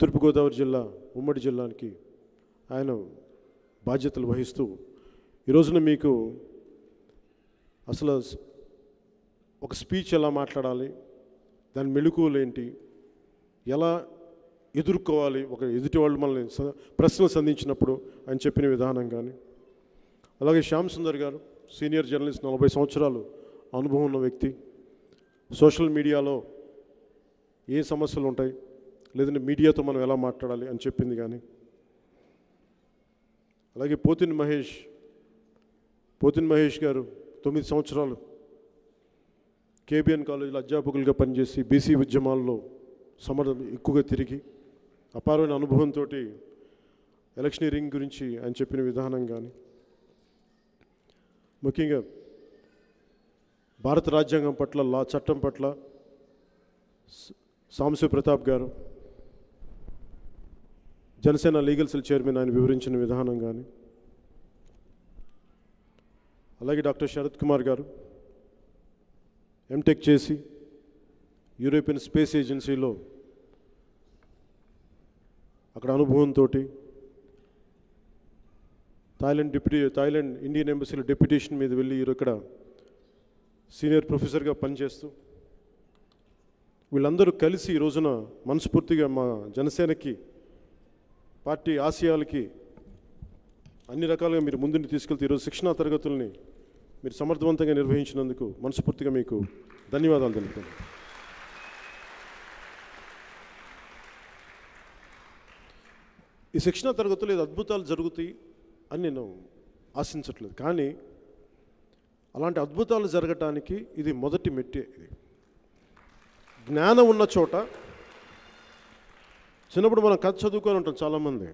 తూర్పుగోదావరి జిల్లా ఉమ్మడి జిల్లానికి ఆయన బాధ్యతలు వహిస్తూ ఈ రోజున మీకు అసలు ఒక స్పీచ్ ఎలా మాట్లాడాలి దాని మెళుకువలు ఏంటి ఎలా ఎదుర్కోవాలి ఒక ఎదుటి వాళ్ళు మనల్ని ప్రశ్నలు సంధించినప్పుడు అని చెప్పిన విధానం కానీ అలాగే శ్యామ్ సుందర్ గారు సీనియర్ జర్నలిస్ట్ నలభై సంవత్సరాలు అనుభవం ఉన్న వ్యక్తి సోషల్ మీడియాలో ఏ సమస్యలు ఉంటాయి లేదంటే మీడియాతో మనం ఎలా మాట్లాడాలి అని చెప్పింది కానీ అలాగే పోతిన్ మహేష్ పోతిన్ మహేష్ గారు తొమ్మిది సంవత్సరాలు కేబిఎన్ కాలేజీలో అధ్యాపకులుగా పనిచేసి బీసీ ఉద్యమాల్లో సమర్థం ఎక్కువగా తిరిగి అపారమైన అనుభవంతో ఎలక్షనీరింగ్ గురించి ఆయన చెప్పిన విధానం కానీ ముఖ్యంగా భారత రాజ్యాంగం పట్ల లా చట్టం పట్ల సాంశు ప్రతాప్ గారు జనసేన లీగల్ సెల్ చైర్మన్ ఆయన వివరించిన విధానం కానీ అలాగే డాక్టర్ శరత్ కుమార్ గారు ఎంటెక్ చేసి యూరోపియన్ స్పేస్ ఏజెన్సీలో అక్కడ అనుభవంతో థాయిలాండ్ డిప్యూటీ థాయిలాండ్ ఇండియన్ ఎంబసీలో డెప్యుటేషన్ మీద వెళ్ళి ఇక్కడ సీనియర్ ప్రొఫెసర్గా పనిచేస్తూ వీళ్ళందరూ కలిసి ఈ రోజున మనస్ఫూర్తిగా మా జనసేనకి పార్టీ ఆశయాలకి అన్ని రకాలుగా మీరు ముందుని తీసుకెళ్తే ఈరోజు శిక్షణా తరగతుల్ని మీరు సమర్థవంతంగా నిర్వహించినందుకు మనస్ఫూర్తిగా మీకు ధన్యవాదాలు తెలుపుతాను ఈ శిక్షణ తరగతులు ఏదో అద్భుతాలు జరుగుతాయి అని నేను ఆశించట్లేదు కానీ అలాంటి అద్భుతాలు జరగటానికి ఇది మొదటి మెట్టే ఇది జ్ఞానం ఉన్న చోట చిన్నప్పుడు మనం కథ చదువుకొని ఉంటాం చాలామంది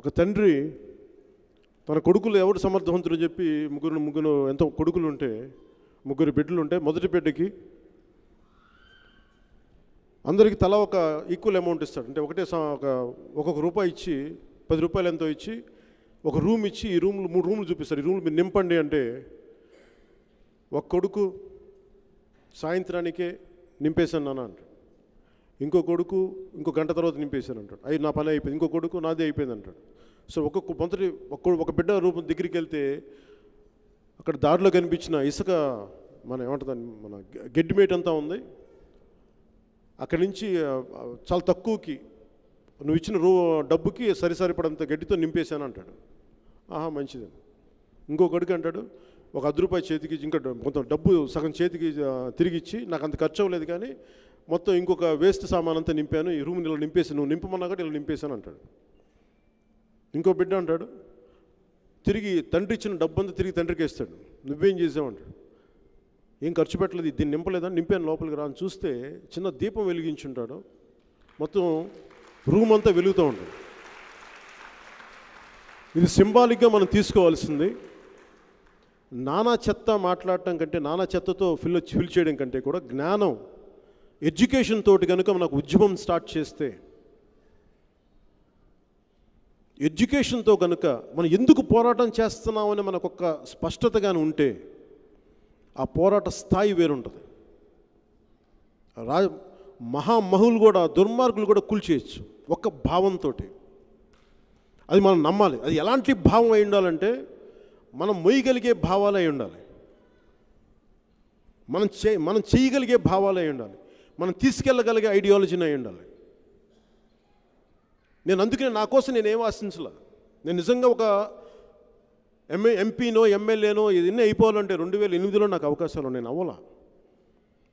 ఒక తండ్రి తన కొడుకులు ఎవరు సమర్థవంతులు చెప్పి ముగ్గురు ముగ్గురు ఎంతో కొడుకులు ఉంటే ముగ్గురు బిడ్డలు ఉంటే మొదటి బిడ్డకి అందరికి తల ఒక ఈక్వల్ అమౌంట్ ఇస్తాడు అంటే ఒకటే ఒక ఒక్కొక్క రూపాయి ఇచ్చి పది రూపాయలు ఎంతో ఇచ్చి ఒక రూమ్ ఇచ్చి ఈ రూమ్లు మూడు రూమ్లు చూపిస్తారు ఈ రూమ్లు మీరు నింపండి అంటే ఒక కొడుకు సాయంత్రానికే నింపేశాను నాన్న అంటాడు ఇంకో కొడుకు ఇంకో గంట తర్వాత నింపేశాను అంటాడు అయ్యి నా పని అయిపోయింది ఇంకో కొడుకు నాదే అయిపోయింది అంటాడు సో ఒక్కొక్క మొదటి ఒక్క ఒక బిడ్డ రూపం దగ్గరికి వెళ్తే అక్కడ దారిలో కనిపించిన ఇసుక మన ఏమంటుందని మన గెడ్డిమేట్ అంతా ఉంది అక్కడి నుంచి చాలా తక్కువకి నువ్వు ఇచ్చిన రూ డబ్బుకి సరి సరిపడంత గడ్డితో నింపేశాను అంటాడు ఆహా మంచిదని ఇంకొకడికి అంటాడు ఒక అది రూపాయి చేతికి ఇంకా కొంత డబ్బు సగం చేతికి తిరిగి ఇచ్చి నాకు అంత ఖర్చు అవ్వలేదు కానీ మొత్తం ఇంకొక వేస్ట్ సామాన్ అంతా నింపాను ఈ రూమ్ ఇలా నింపేసి నువ్వు నింపమన్నా కూడా ఇలా నింపేశాను అంటాడు ఇంకో బిడ్డ అంటాడు తిరిగి తండ్రి ఇచ్చిన అంతా తిరిగి తండ్రికి వేస్తాడు నువ్వేం చేసావు అంటాడు ఏం ఖర్చు పెట్టలేదు దీన్ని నింపలేదని నింపాను లోపలికి రాని చూస్తే చిన్న దీపం వెలిగించుంటాడు మొత్తం రూమ్ అంతా వెలుగుతూ ఉంటుంది ఇది సింబాలిక్గా మనం తీసుకోవాల్సింది నానా చెత్త మాట్లాడటం కంటే నానా చెత్తతో ఫిల్ ఫిల్ చేయడం కంటే కూడా జ్ఞానం ఎడ్యుకేషన్ తోటి కనుక మనకు ఉద్యమం స్టార్ట్ చేస్తే ఎడ్యుకేషన్తో కనుక మనం ఎందుకు పోరాటం చేస్తున్నామని మనకొక స్పష్టతగానే ఉంటే ఆ పోరాట స్థాయి వేరుంటుంది రా మహామహులు కూడా దుర్మార్గులు కూడా కూల్చేయచ్చు ఒక్క భావంతో అది మనం నమ్మాలి అది ఎలాంటి భావం అయి ఉండాలంటే మనం మొయ్యగలిగే భావాలు అయి ఉండాలి మనం చే మనం చేయగలిగే భావాలు అయి ఉండాలి మనం తీసుకెళ్ళగలిగే ఐడియాలజీని అయి ఉండాలి నేను అందుకనే నా కోసం నేనేం ఆశించలే నేను నిజంగా ఒక ఎంఏ ఎంపీనో ఎమ్మెల్యేనో ఇదన్నీ అయిపోవాలంటే రెండు వేల ఎనిమిదిలో నాకు అవకాశాలు నేను అవ్వాలా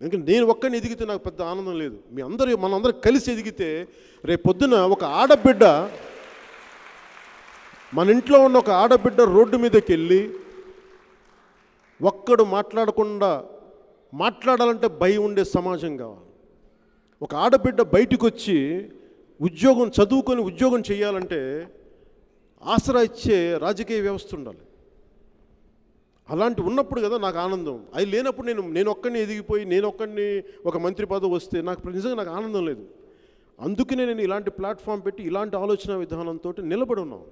ఎందుకంటే నేను ఒక్కరిని ఎదిగితే నాకు పెద్ద ఆనందం లేదు మీ అందరూ మనందరం కలిసి ఎదిగితే రేపు పొద్దున ఒక ఆడబిడ్డ మన ఇంట్లో ఉన్న ఒక ఆడబిడ్డ రోడ్డు మీదకి వెళ్ళి ఒక్కడు మాట్లాడకుండా మాట్లాడాలంటే భయం ఉండే సమాజం కావాలి ఒక ఆడబిడ్డ బయటకు వచ్చి ఉద్యోగం చదువుకొని ఉద్యోగం చేయాలంటే ఆసరా ఇచ్చే రాజకీయ వ్యవస్థ ఉండాలి అలాంటి ఉన్నప్పుడు కదా నాకు ఆనందం అది లేనప్పుడు నేను నేను ఒక్కడిని ఎదిగిపోయి నేను ఒక్కడిని ఒక మంత్రి పదవి వస్తే నాకు నిజంగా నాకు ఆనందం లేదు అందుకనే నేను ఇలాంటి ప్లాట్ఫామ్ పెట్టి ఇలాంటి ఆలోచన విధానంతో నిలబడి ఉన్నాం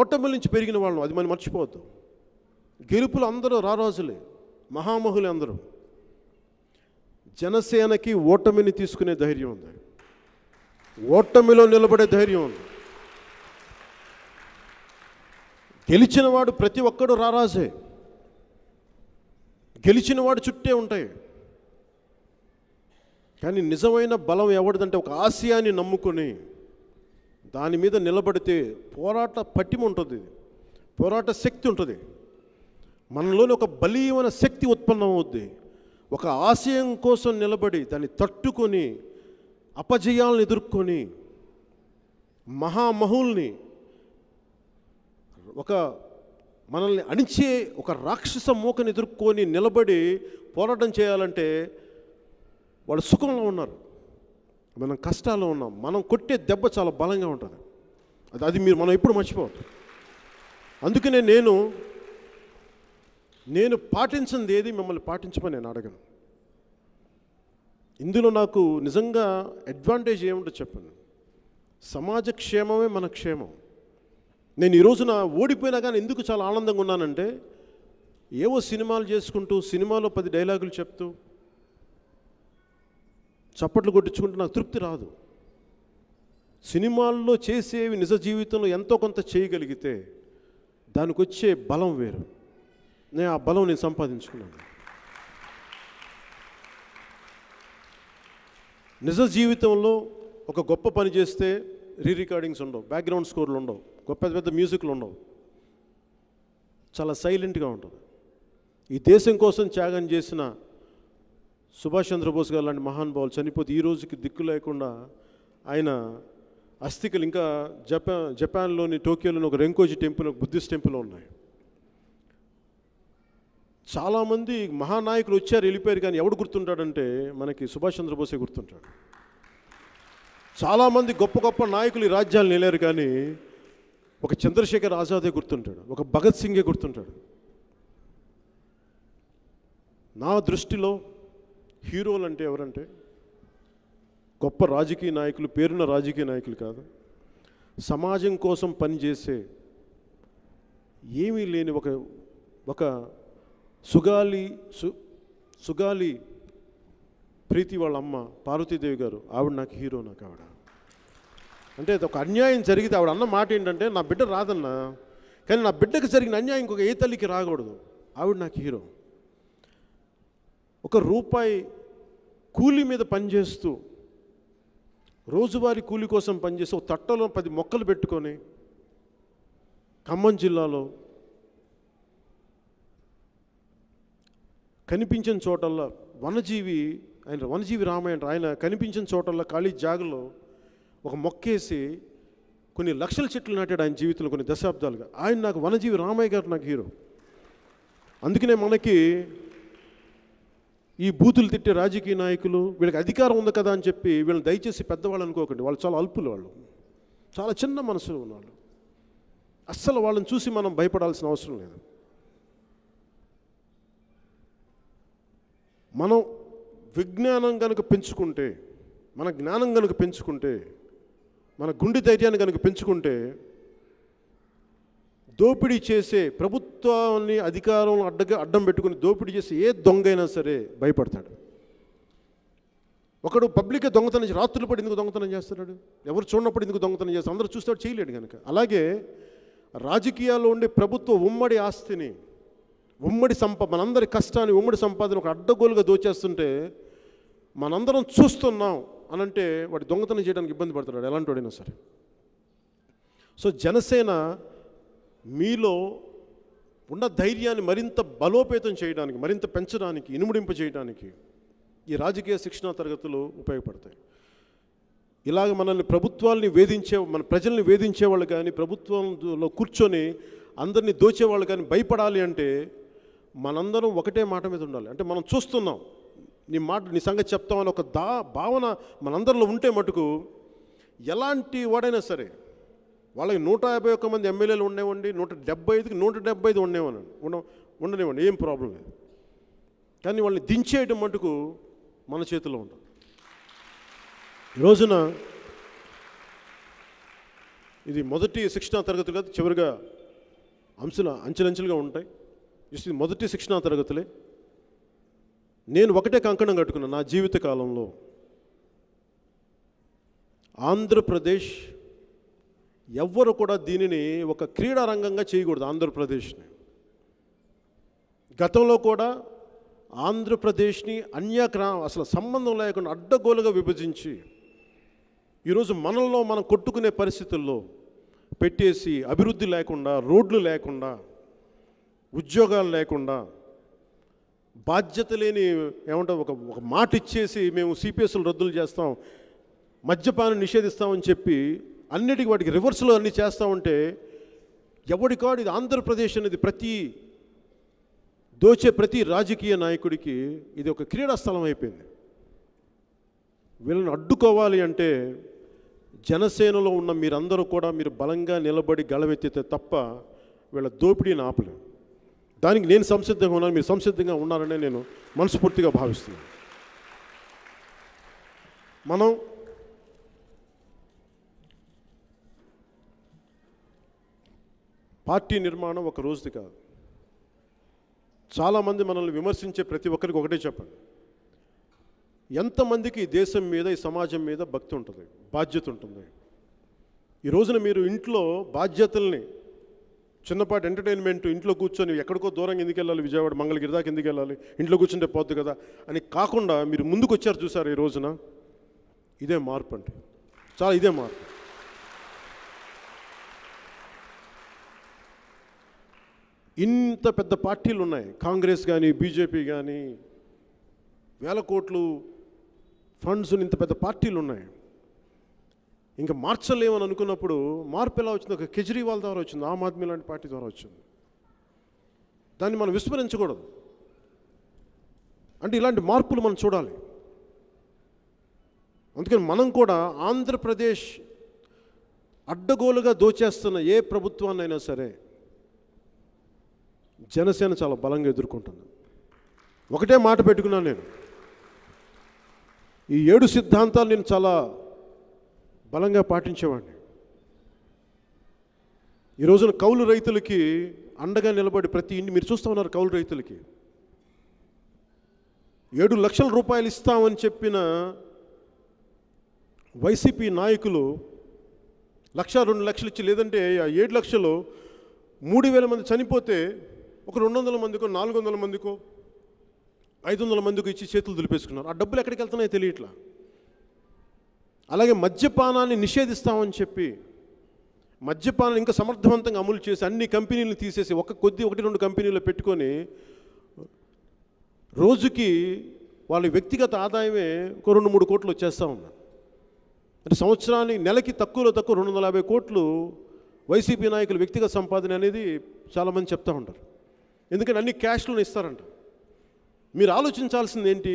ఓటమి నుంచి పెరిగిన వాళ్ళం అది మనం మర్చిపోవద్దు గెలుపులు అందరూ రారాజులే మహామహులే అందరూ జనసేనకి ఓటమిని తీసుకునే ధైర్యం ఉంది ఓటమిలో నిలబడే ధైర్యం ఉంది గెలిచినవాడు ప్రతి ఒక్కడు రారాజే గెలిచినవాడు చుట్టే ఉంటాయి కానీ నిజమైన బలం ఎవరిదంటే ఒక ఆశయాన్ని నమ్ముకొని దాని మీద నిలబడితే పోరాట పట్టిమ ఉంటుంది పోరాట శక్తి ఉంటుంది మనలోని ఒక బలీయమైన శక్తి ఉత్పన్నమవుద్ది ఒక ఆశయం కోసం నిలబడి దాన్ని తట్టుకొని అపజయాలను ఎదుర్కొని మహామహుల్ని ఒక మనల్ని అణిచే ఒక రాక్షస మూకని ఎదుర్కొని నిలబడి పోరాటం చేయాలంటే వాళ్ళు సుఖంలో ఉన్నారు మనం కష్టాల్లో ఉన్నాం మనం కొట్టే దెబ్బ చాలా బలంగా ఉంటుంది అది అది మీరు మనం ఎప్పుడు మర్చిపోవద్దు అందుకనే నేను నేను పాటించింది ఏది మిమ్మల్ని పాటించమని నేను అడగను ఇందులో నాకు నిజంగా అడ్వాంటేజ్ ఏమిటో చెప్పండి సమాజ క్షేమమే మన క్షేమం నేను ఈరోజున ఓడిపోయినా కానీ ఎందుకు చాలా ఆనందంగా ఉన్నానంటే ఏవో సినిమాలు చేసుకుంటూ సినిమాలో పది డైలాగులు చెప్తూ చప్పట్లు కొట్టించుకుంటూ నాకు తృప్తి రాదు సినిమాల్లో చేసేవి నిజ జీవితంలో ఎంతో కొంత చేయగలిగితే దానికి వచ్చే బలం వేరు నేను ఆ బలం నేను సంపాదించుకున్నాను నిజ జీవితంలో ఒక గొప్ప పని చేస్తే రీ రికార్డింగ్స్ ఉండవు బ్యాక్గ్రౌండ్ స్కోర్లు ఉండవు గొప్ప పెద్ద మ్యూజిక్లు ఉండవు చాలా సైలెంట్గా ఉంటుంది ఈ దేశం కోసం త్యాగం చేసిన సుభాష్ చంద్రబోస్ గారు లాంటి మహానుభావులు చనిపోతే ఈ రోజుకి దిక్కు లేకుండా ఆయన అస్థికలు ఇంకా జపా జపాన్లోని టోక్యోలోని ఒక రెంకోజీ టెంపుల్ ఒక బుద్ధిస్ట్ టెంపుల్ ఉన్నాయి చాలామంది మహానాయకులు వచ్చారు వెళ్ళిపోయారు కానీ ఎవడు గుర్తుంటాడంటే మనకి సుభాష్ చంద్రబోసే గుర్తుంటాడు చాలామంది గొప్ప గొప్ప నాయకులు ఈ రాజ్యాలు నిలేరు కానీ ఒక చంద్రశేఖర్ ఆజాదే గుర్తుంటాడు ఒక భగత్ సింగే గుర్తుంటాడు నా దృష్టిలో హీరోలు అంటే ఎవరంటే గొప్ప రాజకీయ నాయకులు పేరున్న రాజకీయ నాయకులు కాదు సమాజం కోసం పనిచేసే ఏమీ లేని ఒక ఒక సుగాలి సు సుగాలి ప్రీతి వాళ్ళ అమ్మ పార్వతీదేవి గారు ఆవిడ నాకు హీరో నాకు ఆవిడ అంటే ఒక అన్యాయం జరిగితే ఆవిడ అన్న మాట ఏంటంటే నా బిడ్డ రాదన్నా కానీ నా బిడ్డకు జరిగిన అన్యాయం ఇంకొక ఏ తల్లికి రాకూడదు ఆవిడ నాకు హీరో ఒక రూపాయి కూలి మీద పనిచేస్తూ రోజువారి కూలి కోసం పనిచేసి ఒక తట్టలో పది మొక్కలు పెట్టుకొని ఖమ్మం జిల్లాలో కనిపించిన చోటల్లో వనజీవి ఆయన వనజీవి రామాయణ ఆయన కనిపించిన చోటల్లో ఖాళీ జాగలో ఒక మొక్కేసి కొన్ని లక్షల చెట్లు నాటాడు ఆయన జీవితంలో కొన్ని దశాబ్దాలుగా ఆయన నాకు వనజీవి రామయ్య గారు నాకు హీరో అందుకనే మనకి ఈ బూతులు తిట్టే రాజకీయ నాయకులు వీళ్ళకి అధికారం ఉంది కదా అని చెప్పి వీళ్ళని దయచేసి పెద్దవాళ్ళు అనుకోకండి వాళ్ళు చాలా అల్పులు వాళ్ళు చాలా చిన్న మనసులో ఉన్నవాళ్ళు అస్సలు వాళ్ళని చూసి మనం భయపడాల్సిన అవసరం లేదు మనం విజ్ఞానం కనుక పెంచుకుంటే మన జ్ఞానం కనుక పెంచుకుంటే మన గుండె ధైర్యాన్ని కనుక పెంచుకుంటే దోపిడీ చేసే ప్రభుత్వాన్ని అధికారం అడ్డగా అడ్డం పెట్టుకుని దోపిడీ చేసే ఏ దొంగ అయినా సరే భయపడతాడు ఒకడు పబ్లిక్గా దొంగతనం రాత్రులు పడి ఎందుకు దొంగతనం చేస్తున్నాడు ఎవరు చూడనప్పుడు ఎందుకు దొంగతనం చేస్తాడు అందరూ చూస్తాడు చేయలేడు కనుక అలాగే రాజకీయాల్లో ఉండే ప్రభుత్వ ఉమ్మడి ఆస్తిని ఉమ్మడి సంప మనందరి కష్టాన్ని ఉమ్మడి సంపాదన ఒక అడ్డగోలుగా దోచేస్తుంటే మనందరం చూస్తున్నాం అని అంటే వాడి దొంగతనం చేయడానికి ఇబ్బంది పడుతున్నాడు ఎలాంటి వాడైనా సరే సో జనసేన మీలో ఉన్న ధైర్యాన్ని మరింత బలోపేతం చేయడానికి మరింత పెంచడానికి ఇనుముడింప చేయడానికి ఈ రాజకీయ శిక్షణా తరగతులు ఉపయోగపడతాయి ఇలాగ మనల్ని ప్రభుత్వాల్ని వేధించే మన ప్రజల్ని వేధించే వాళ్ళు కానీ ప్రభుత్వంలో కూర్చొని అందరినీ దోచేవాళ్ళు కానీ భయపడాలి అంటే మనందరం ఒకటే మాట మీద ఉండాలి అంటే మనం చూస్తున్నాం నీ మాట నీ సంగతి చెప్తామని ఒక దా భావన మనందరిలో ఉంటే మటుకు ఎలాంటి వాడైనా సరే వాళ్ళకి నూట యాభై ఒక్క మంది ఎమ్మెల్యేలు ఉండేవండి నూట డెబ్బై ఐదుకి నూట డెబ్బై ఐదు ఉండేవని ఉండ ఉండనివ్వండి ఏం ప్రాబ్లం లేదు కానీ వాళ్ళని దించేయటం మటుకు మన చేతిలో ఉండదు ఈ రోజున ఇది మొదటి శిక్షణా తరగతి కాదు చివరిగా అంశుల అంచెలంచెలుగా ఉంటాయి మొదటి శిక్షణా తరగతులే నేను ఒకటే కంకణం కట్టుకున్నాను నా జీవిత కాలంలో ఆంధ్రప్రదేశ్ ఎవ్వరు కూడా దీనిని ఒక క్రీడా రంగంగా చేయకూడదు ఆంధ్రప్రదేశ్ని గతంలో కూడా ఆంధ్రప్రదేశ్ని అన్యక్రా అసలు సంబంధం లేకుండా అడ్డగోలుగా విభజించి ఈరోజు మనల్లో మనం కొట్టుకునే పరిస్థితుల్లో పెట్టేసి అభివృద్ధి లేకుండా రోడ్లు లేకుండా ఉద్యోగాలు లేకుండా బాధ్యత లేని ఏమంటే ఒక ఒక మాట ఇచ్చేసి మేము సిపిఎస్లు రద్దులు చేస్తాం మద్యపానం నిషేధిస్తామని చెప్పి అన్నిటికీ వాటికి రివర్స్లో అన్ని చేస్తూ ఉంటే ఎవడికాడు ఇది ఆంధ్రప్రదేశ్ అనేది ప్రతి దోచే ప్రతి రాజకీయ నాయకుడికి ఇది ఒక క్రీడాస్థలం అయిపోయింది వీళ్ళని అడ్డుకోవాలి అంటే జనసేనలో ఉన్న మీరందరూ కూడా మీరు బలంగా నిలబడి గళమెత్తితే తప్ప వీళ్ళ దోపిడీని ఆపలేము దానికి నేను సంసిద్ధంగా ఉన్నాను మీరు సంసిద్ధంగా ఉన్నారనే నేను మనస్ఫూర్తిగా భావిస్తున్నాను మనం పార్టీ నిర్మాణం ఒక రోజుది కాదు చాలామంది మనల్ని విమర్శించే ప్రతి ఒక్కరికి ఒకటే చెప్పండి ఎంతమందికి ఈ దేశం మీద ఈ సమాజం మీద భక్తి ఉంటుంది బాధ్యత ఉంటుంది ఈ రోజున మీరు ఇంట్లో బాధ్యతల్ని చిన్నపాటి ఎంటర్టైన్మెంట్ ఇంట్లో కూర్చొని ఎక్కడికో దూరంగా ఎందుకు వెళ్ళాలి విజయవాడ మంగళగిరి దాకా ఎందుకు వెళ్ళాలి ఇంట్లో కూర్చుంటే పోద్దు కదా అని కాకుండా మీరు ముందుకు వచ్చారు చూసారు ఈ రోజున ఇదే మార్పు అంటే చాలా ఇదే మార్పు ఇంత పెద్ద పార్టీలు ఉన్నాయి కాంగ్రెస్ కానీ బీజేపీ కానీ వేల కోట్లు ఫండ్స్ ఇంత పెద్ద పార్టీలు ఉన్నాయి ఇంకా మార్చలేమని అనుకున్నప్పుడు మార్పు ఎలా వచ్చింది ఒక కేజ్రీవాల్ ద్వారా వచ్చింది ఆమ్ ఆద్మీ లాంటి పార్టీ ద్వారా వచ్చింది దాన్ని మనం విస్మరించకూడదు అంటే ఇలాంటి మార్పులు మనం చూడాలి అందుకని మనం కూడా ఆంధ్రప్రదేశ్ అడ్డగోలుగా దోచేస్తున్న ఏ ప్రభుత్వాన్నైనా సరే జనసేన చాలా బలంగా ఎదుర్కొంటుంది ఒకటే మాట పెట్టుకున్నాను నేను ఈ ఏడు సిద్ధాంతాలు నేను చాలా బలంగా పాటించేవాడిని ఈ రోజున కౌలు రైతులకి అండగా నిలబడి ప్రతి ఇంటి మీరు చూస్తూ ఉన్నారు కౌలు రైతులకి ఏడు లక్షల రూపాయలు ఇస్తామని చెప్పిన వైసీపీ నాయకులు లక్ష రెండు లక్షలు ఇచ్చి లేదంటే ఆ ఏడు లక్షలు మూడు వేల మంది చనిపోతే ఒక రెండు వందల మందికో నాలుగు వందల మందికో ఐదు వందల మందికి ఇచ్చి చేతులు దులిపేసుకున్నారు ఆ డబ్బులు ఎక్కడికి వెళ్తున్నాయో తెలియట్లా అలాగే మద్యపానాన్ని నిషేధిస్తామని చెప్పి మద్యపానం ఇంకా సమర్థవంతంగా అమలు చేసి అన్ని కంపెనీలు తీసేసి ఒక కొద్ది ఒకటి రెండు కంపెనీలు పెట్టుకొని రోజుకి వాళ్ళ వ్యక్తిగత ఆదాయమే ఒక రెండు మూడు కోట్లు వచ్చేస్తూ ఉన్నారు అంటే సంవత్సరానికి నెలకి తక్కువలో తక్కువ రెండు వందల యాభై కోట్లు వైసీపీ నాయకులు వ్యక్తిగత సంపాదన అనేది చాలామంది చెప్తూ ఉంటారు ఎందుకంటే అన్ని క్యాష్లను ఇస్తారంట మీరు ఆలోచించాల్సింది ఏంటి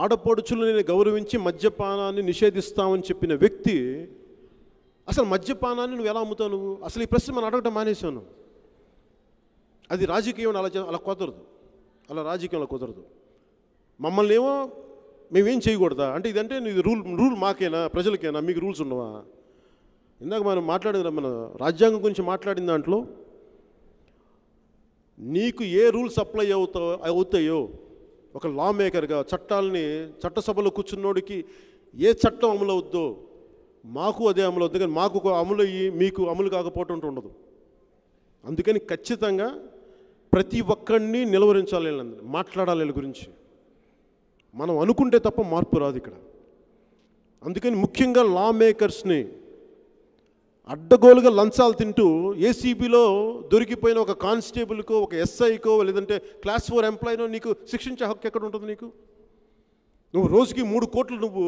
ఆడపడుచులని గౌరవించి మద్యపానాన్ని నిషేధిస్తామని చెప్పిన వ్యక్తి అసలు మద్యపానాన్ని నువ్వు ఎలా అమ్ముతావు నువ్వు అసలు ఈ ప్రశ్న మనం అడగటం మానేశాను అది రాజకీయం అలా అలా కుదరదు అలా అలా కుదరదు మమ్మల్ని ఏమో మేమేం చేయకూడదా అంటే ఇదంటే నీ రూల్ రూల్ మాకేనా ప్రజలకేనా మీకు రూల్స్ ఉన్నవా ఇందాక మనం మాట్లాడిన మన రాజ్యాంగం గురించి మాట్లాడిన దాంట్లో నీకు ఏ రూల్స్ అప్లై అవుతా అవుతాయో ఒక లా మేకర్గా చట్టాలని చట్టసభలో కూర్చున్నోడికి ఏ చట్టం అమలు అవుద్దో మాకు అదే అమలు అవుద్ది కానీ మాకు అమలు అయ్యి మీకు అమలు కాకపోవటం ఉండదు అందుకని ఖచ్చితంగా ప్రతి ఒక్కరిని నిలవరించాలి వీళ్ళందరూ మాట్లాడాలి వీళ్ళ గురించి మనం అనుకుంటే తప్ప మార్పు రాదు ఇక్కడ అందుకని ముఖ్యంగా లా మేకర్స్ని అడ్డగోలుగా లంచాలు తింటూ ఏసీబీలో దొరికిపోయిన ఒక కానిస్టేబుల్కో ఒక ఎస్ఐకో లేదంటే క్లాస్ ఫోర్ ఎంప్లాయీనో నీకు శిక్షించే హక్కు ఎక్కడ ఉంటుంది నీకు నువ్వు రోజుకి మూడు కోట్లు నువ్వు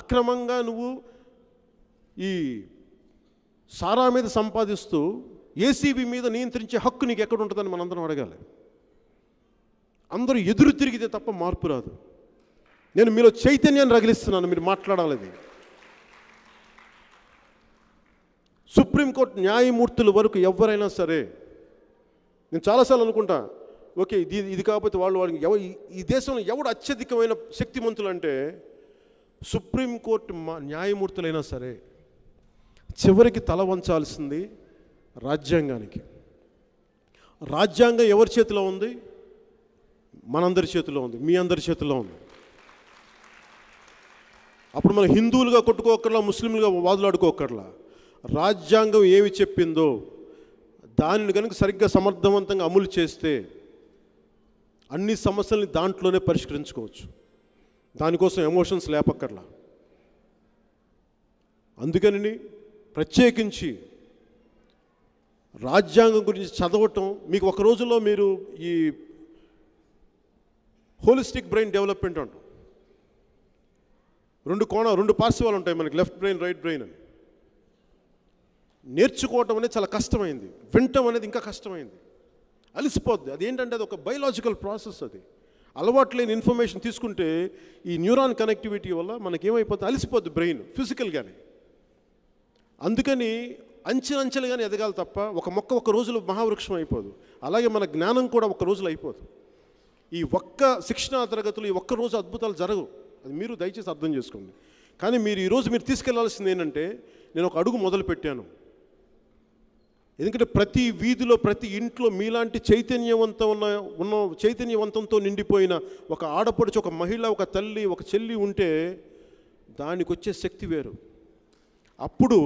అక్రమంగా నువ్వు ఈ సారా మీద సంపాదిస్తూ ఏసీబీ మీద నియంత్రించే హక్కు నీకు ఎక్కడ ఉంటుందని మనందరం అడగాలి అందరూ ఎదురు తిరిగితే తప్ప మార్పు రాదు నేను మీలో చైతన్యాన్ని రగిలిస్తున్నాను మీరు మాట్లాడాలి సుప్రీంకోర్టు న్యాయమూర్తుల వరకు ఎవరైనా సరే నేను చాలాసార్లు అనుకుంటా ఓకే ఇది ఇది కాకపోతే వాళ్ళు వాళ్ళకి ఎవ ఈ దేశంలో ఎవడు అత్యధికమైన శక్తిమంతులు అంటే సుప్రీంకోర్టు మా న్యాయమూర్తులైనా సరే చివరికి తల వంచాల్సింది రాజ్యాంగానికి రాజ్యాంగం ఎవరి చేతిలో ఉంది మనందరి చేతిలో ఉంది మీ అందరి చేతిలో ఉంది అప్పుడు మనం హిందువులుగా కొట్టుకోకర్లా ముస్లింలుగా వాదులాడుకోకర్లా రాజ్యాంగం ఏమి చెప్పిందో దానిని కనుక సరిగ్గా సమర్థవంతంగా అమలు చేస్తే అన్ని సమస్యల్ని దాంట్లోనే పరిష్కరించుకోవచ్చు దానికోసం ఎమోషన్స్ లేపక్కర్లా అందుకని ప్రత్యేకించి రాజ్యాంగం గురించి చదవటం మీకు ఒక రోజులో మీరు ఈ హోలిస్టిక్ బ్రెయిన్ డెవలప్మెంట్ అంటాం రెండు కోణ రెండు పార్శివాలు ఉంటాయి మనకి లెఫ్ట్ బ్రెయిన్ రైట్ బ్రెయిన్ అని నేర్చుకోవటం అనేది చాలా కష్టమైంది వినటం అనేది ఇంకా కష్టమైంది అలసిపోద్ది అదేంటంటే అది ఒక బయలాజికల్ ప్రాసెస్ అది అలవాటు లేని ఇన్ఫర్మేషన్ తీసుకుంటే ఈ న్యూరాన్ కనెక్టివిటీ వల్ల మనకి ఏమైపోతుంది అలసిపోద్ది బ్రెయిన్ ఫిజికల్గానే అందుకని కానీ ఎదగాలి తప్ప ఒక మొక్క ఒక రోజులో మహావృక్షం అయిపోదు అలాగే మన జ్ఞానం కూడా ఒక రోజులో అయిపోదు ఈ ఒక్క శిక్షణా తరగతులు ఈ ఒక్క రోజు అద్భుతాలు జరగవు అది మీరు దయచేసి అర్థం చేసుకోండి కానీ మీరు ఈరోజు మీరు తీసుకెళ్లాల్సింది ఏంటంటే నేను ఒక అడుగు మొదలు పెట్టాను ఎందుకంటే ప్రతి వీధిలో ప్రతి ఇంట్లో మీలాంటి చైతన్యవంతం ఉన్న ఉన్న చైతన్యవంతంతో నిండిపోయిన ఒక ఆడపడుచు ఒక మహిళ ఒక తల్లి ఒక చెల్లి ఉంటే దానికి వచ్చే శక్తి వేరు అప్పుడు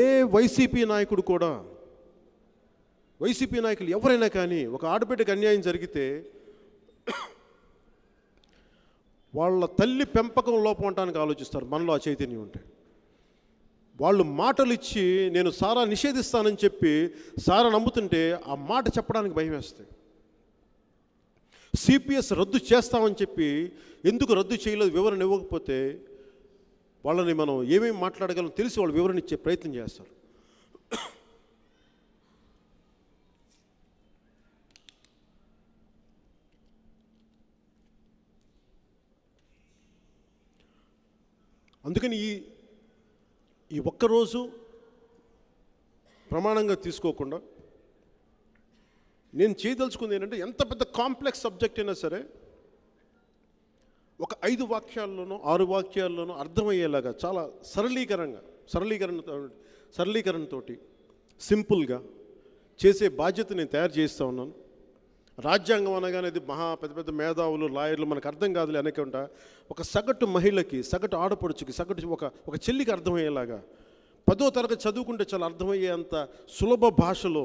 ఏ వైసీపీ నాయకుడు కూడా వైసీపీ నాయకులు ఎవరైనా కానీ ఒక ఆడబిడ్డకి అన్యాయం జరిగితే వాళ్ళ తల్లి పెంపకం లోపం ఆలోచిస్తారు మనలో ఆ చైతన్యం ఉంటాయి వాళ్ళు మాటలు ఇచ్చి నేను సారా నిషేధిస్తానని చెప్పి సారా నమ్ముతుంటే ఆ మాట చెప్పడానికి భయం వేస్తాయి సిపిఎస్ రద్దు చేస్తామని చెప్పి ఎందుకు రద్దు చేయలేదు వివరణ ఇవ్వకపోతే వాళ్ళని మనం ఏమేమి మాట్లాడగలం తెలిసి వాళ్ళు వివరణ ఇచ్చే ప్రయత్నం చేస్తారు అందుకని ఈ ఈ ఒక్కరోజు ప్రమాణంగా తీసుకోకుండా నేను చేయదలుచుకుంది ఏంటంటే ఎంత పెద్ద కాంప్లెక్స్ సబ్జెక్ట్ అయినా సరే ఒక ఐదు వాక్యాల్లోనో ఆరు వాక్యాల్లోనో అర్థమయ్యేలాగా చాలా సరళీకరంగా సరళీకరణతో సరళీకరణతోటి సింపుల్గా చేసే బాధ్యత నేను తయారు చేస్తూ ఉన్నాను రాజ్యాంగం అనగానే ఇది మహా పెద్ద పెద్ద మేధావులు లాయర్లు మనకు అర్థం కాదులే అనుకుంటా ఒక సగటు మహిళకి సగటు ఆడపడుచుకి సగటు ఒక ఒక చెల్లికి అర్థమయ్యేలాగా పదో తరగతి చదువుకుంటే చాలా అర్థమయ్యేంత సులభ భాషలో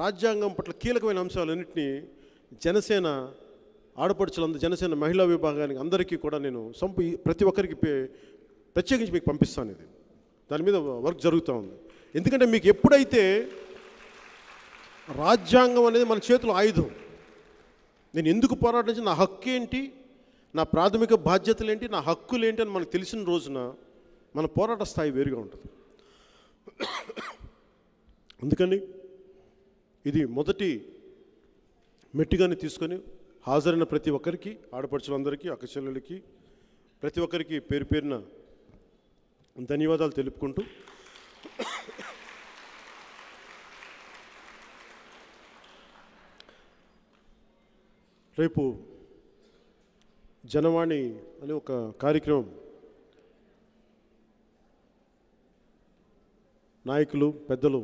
రాజ్యాంగం పట్ల కీలకమైన అంశాలన్నింటినీ జనసేన ఆడపడుచులందరూ జనసేన మహిళా విభాగానికి అందరికీ కూడా నేను సంపు ప్రతి ఒక్కరికి ప్రత్యేకించి మీకు పంపిస్తాను ఇది దాని మీద వర్క్ జరుగుతూ ఉంది ఎందుకంటే మీకు ఎప్పుడైతే రాజ్యాంగం అనేది మన చేతిలో ఆయుధం నేను ఎందుకు పోరాటం నా హక్కు ఏంటి నా ప్రాథమిక బాధ్యతలు ఏంటి నా హక్కులు ఏంటి అని మనకు తెలిసిన రోజున మన పోరాట స్థాయి వేరుగా ఉంటుంది అందుకని ఇది మొదటి మెట్టుగానే తీసుకొని హాజరైన ప్రతి ఒక్కరికి ఆడపడుచులందరికీ అక్కచెల్లెలకి ప్రతి ఒక్కరికి పేరు పేరున ధన్యవాదాలు తెలుపుకుంటూ రేపు జనవాణి అనే ఒక కార్యక్రమం నాయకులు పెద్దలు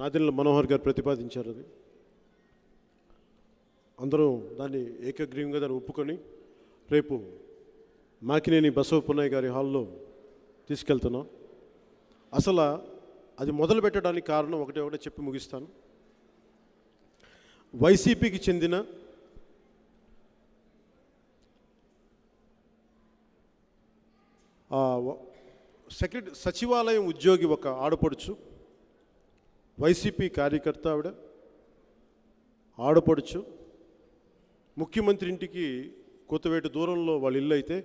నాదిల్ల మనోహర్ గారు ప్రతిపాదించారు అది అందరూ దాన్ని ఏకగ్రీవంగా దాన్ని ఒప్పుకొని రేపు మాకినేని బసవ గారి హాల్లో తీసుకెళ్తున్నాం అసలు అది మొదలు పెట్టడానికి కారణం ఒకటే ఒకటే చెప్పి ముగిస్తాను వైసీపీకి చెందిన సెక్రటరీ సచివాలయం ఉద్యోగి ఒక ఆడపడుచు వైసీపీ కార్యకర్త ఆవిడ ఆడపడుచు ముఖ్యమంత్రి ఇంటికి కొత్తవేటు దూరంలో వాళ్ళ ఇల్లు అయితే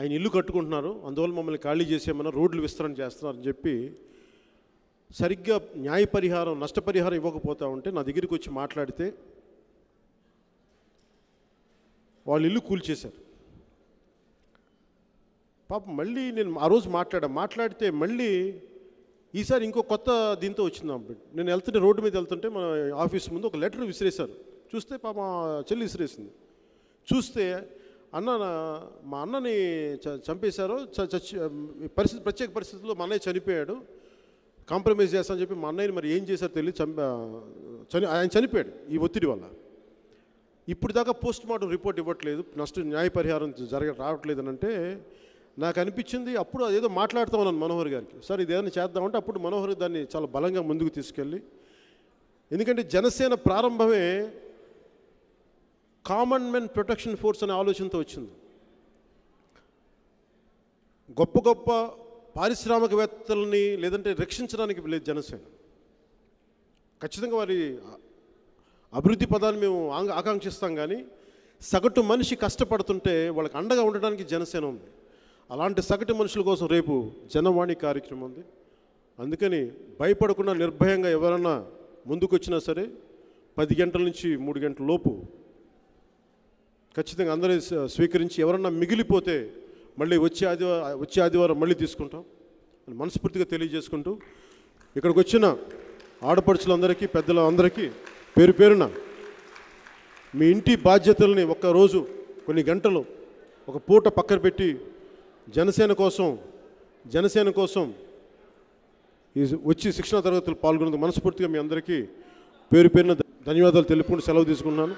ఆయన ఇల్లు కట్టుకుంటున్నారు అందువల్ల మమ్మల్ని ఖాళీ చేసేమన్నా రోడ్లు విస్తరణ చేస్తున్నారని చెప్పి సరిగ్గా న్యాయపరిహారం నష్టపరిహారం ఇవ్వకపోతా ఉంటే నా దగ్గరికి వచ్చి మాట్లాడితే వాళ్ళు ఇల్లు కూల్చేశారు పాప మళ్ళీ నేను ఆ రోజు మాట్లాడా మాట్లాడితే మళ్ళీ ఈసారి ఇంకో కొత్త దీంతో వచ్చింది నేను వెళ్తుంటే రోడ్డు మీద వెళ్తుంటే మన ఆఫీస్ ముందు ఒక లెటర్ విసిరేశారు చూస్తే పాప చెల్లి విసిరేసింది చూస్తే అన్న మా అన్నని చంపేశారు చచ్చి పరిస్థితి ప్రత్యేక పరిస్థితుల్లో మా అన్నయ్య చనిపోయాడు కాంప్రమైజ్ చేస్తా అని చెప్పి మా అన్నయ్యని మరి ఏం చేశారు తెలియదు చని ఆయన చనిపోయాడు ఈ ఒత్తిడి వల్ల ఇప్పుడు దాకా పోస్ట్ మార్టం రిపోర్ట్ ఇవ్వట్లేదు నష్ట న్యాయ పరిహారం జరగ రావట్లేదు అంటే నాకు అనిపించింది అప్పుడు అదేదో మాట్లాడుతూ ఉన్నాను మనోహర్ గారికి సార్ ఇది ఏదైనా చేద్దామంటే అప్పుడు మనోహర్ దాన్ని చాలా బలంగా ముందుకు తీసుకెళ్ళి ఎందుకంటే జనసేన ప్రారంభమే కామన్ మెన్ ప్రొటెక్షన్ ఫోర్స్ అనే ఆలోచనతో వచ్చింది గొప్ప గొప్ప పారిశ్రామికవేత్తలని లేదంటే రక్షించడానికి లేదు జనసేన ఖచ్చితంగా వారి అభివృద్ధి పదాన్ని మేము ఆకాంక్షిస్తాం కానీ సగటు మనిషి కష్టపడుతుంటే వాళ్ళకి అండగా ఉండడానికి జనసేన ఉంది అలాంటి సగటు మనుషుల కోసం రేపు జనవాణి కార్యక్రమం ఉంది అందుకని భయపడకుండా నిర్భయంగా ఎవరన్నా ముందుకొచ్చినా సరే పది గంటల నుంచి మూడు గంటల లోపు ఖచ్చితంగా అందరూ స్వీకరించి ఎవరన్నా మిగిలిపోతే మళ్ళీ వచ్చే ఆదివారం వచ్చే ఆదివారం మళ్ళీ తీసుకుంటాం మనస్ఫూర్తిగా తెలియజేసుకుంటూ ఇక్కడికి వచ్చిన ఆడపడుచులందరికీ పెద్దలందరికీ పేరు పేరున మీ ఇంటి బాధ్యతల్ని ఒక్కరోజు కొన్ని గంటలు ఒక పూట పక్కన పెట్టి జనసేన కోసం జనసేన కోసం ఈ వచ్చి శిక్షణ తరగతులు పాల్గొన్నందుకు మనస్ఫూర్తిగా మీ అందరికీ పేరు పేరున ధన్యవాదాలు తెలుపుకుంటూ సెలవు తీసుకున్నాను